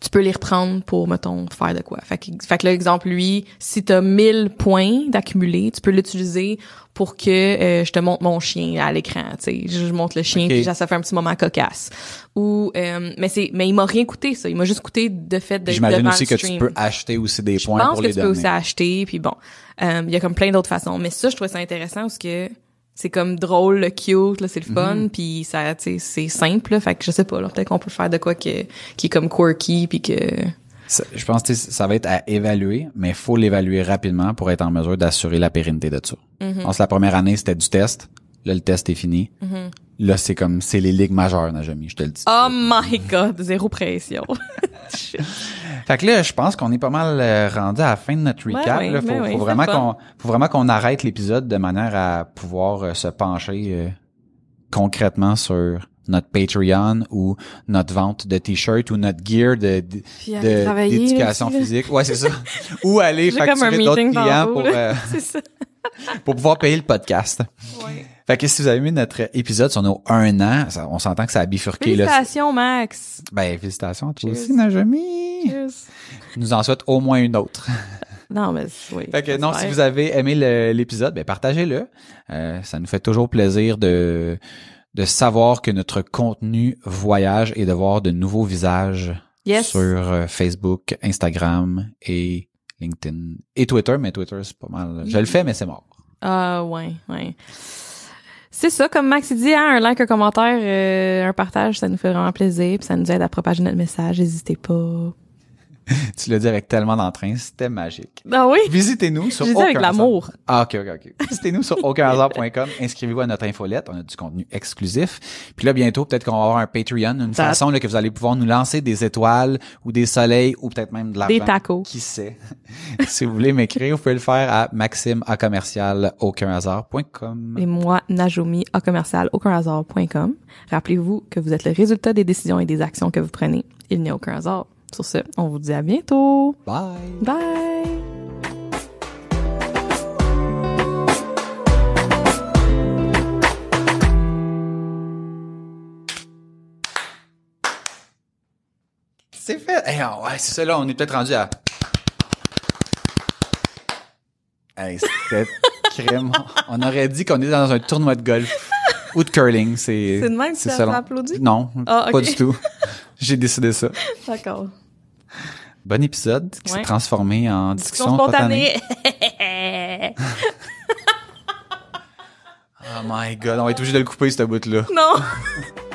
tu peux les reprendre pour, mettons, faire de quoi. Fait que, fait que lui, si as 1000 points d'accumuler, tu peux l'utiliser pour que euh, je te montre mon chien à l'écran, tu sais. Je, montre le chien, puis ça fait un petit moment cocasse. Ou, euh, mais c'est, mais il m'a rien coûté, ça. Il m'a juste coûté de fait de J'imagine aussi que tu peux acheter aussi des points pour les Je pense que tu peux aussi acheter, puis bon. Euh, il y a comme plein d'autres façons. Mais ça, je trouvais ça intéressant parce que c'est comme drôle, le cute, là, c'est le fun, mhm. puis ça, c'est simple, là, fait que je sais pas, peut-être qu'on peut faire de quoi qui est comme quirky, puis que... je pense que ça va être à évaluer, mais faut l'évaluer rapidement pour être en mesure d'assurer la pérennité de ça. Mm la première année, c'était du test. Là, le test est fini. Mhm. Là, c'est comme, c'est les ligues majeures, Najami, je te le dis. Oh my god, zéro pression. fait que là, je pense qu'on est pas mal euh, rendu à la fin de notre recap. Il Faut, vraiment qu'on, arrête l'épisode de manière à pouvoir euh, se pencher euh, concrètement sur notre Patreon ou notre vente de t-shirts ou notre gear d'éducation physique. Ouais, c'est ça. ou aller facturer d'autres clients pour, pouvoir payer le podcast. Fait que si vous avez aimé notre épisode sur au un an, on s'entend que ça a bifurqué. Félicitations, Max. Ben, félicitations, toi aussi, Najami. Cheers. Nous en souhaite au moins une autre. Non, mais oui. Fait que non, si vous avez aimé l'épisode, ben partagez-le. Euh, ça nous fait toujours plaisir de, de savoir que notre contenu voyage et de voir de nouveaux visages sur euh, Facebook, Instagram et LinkedIn. Et Twitter, mais Twitter, c'est pas mal. Je le fais, mais c'est mort. Ah, ouais, ouais c'est ça, comme Maxi dit, hein, un like, un commentaire, euh, un partage, ça nous fait vraiment plaisir, puis ça nous aide à propager notre message. N'hésitez pas. tu l'as dit avec tellement d'entrain, c'était magique. Ah oui? Visitez-nous sur J'ai avec l'amour. Ah, ok, ok, ok. Visitez-nous sur aucunhasard.com, inscrivez-vous à notre infolette, on a du contenu exclusif. Puis là, bientôt, peut-être qu'on va avoir un Patreon, une façon là, que vous allez pouvoir nous lancer des étoiles ou des soleils ou peut-être même de l'argent. Des tacos. Qui sait? si vous voulez m'écrire, vous pouvez le faire à maxime Et moi, Najomi à commercial Rappelez-vous que vous êtes le résultat des décisions et des actions que vous prenez. Il n'y a aucun hasard. Sur ce, on vous dit à bientôt. Bye. Bye. C'est fait. Eh, ah, c'est ça, là, on est peut-être rendu à. Hey, c'était crème. On aurait dit qu'on était dans un tournoi de golf ou de curling. C'est de même que ça applaudi? Non, ah, pas du tout. J'ai décidé ça. D'accord. Bon épisode qui s'est transformé en discussion, spontanée. oh my god, on va être obligé de le couper, cette bout-là. Non!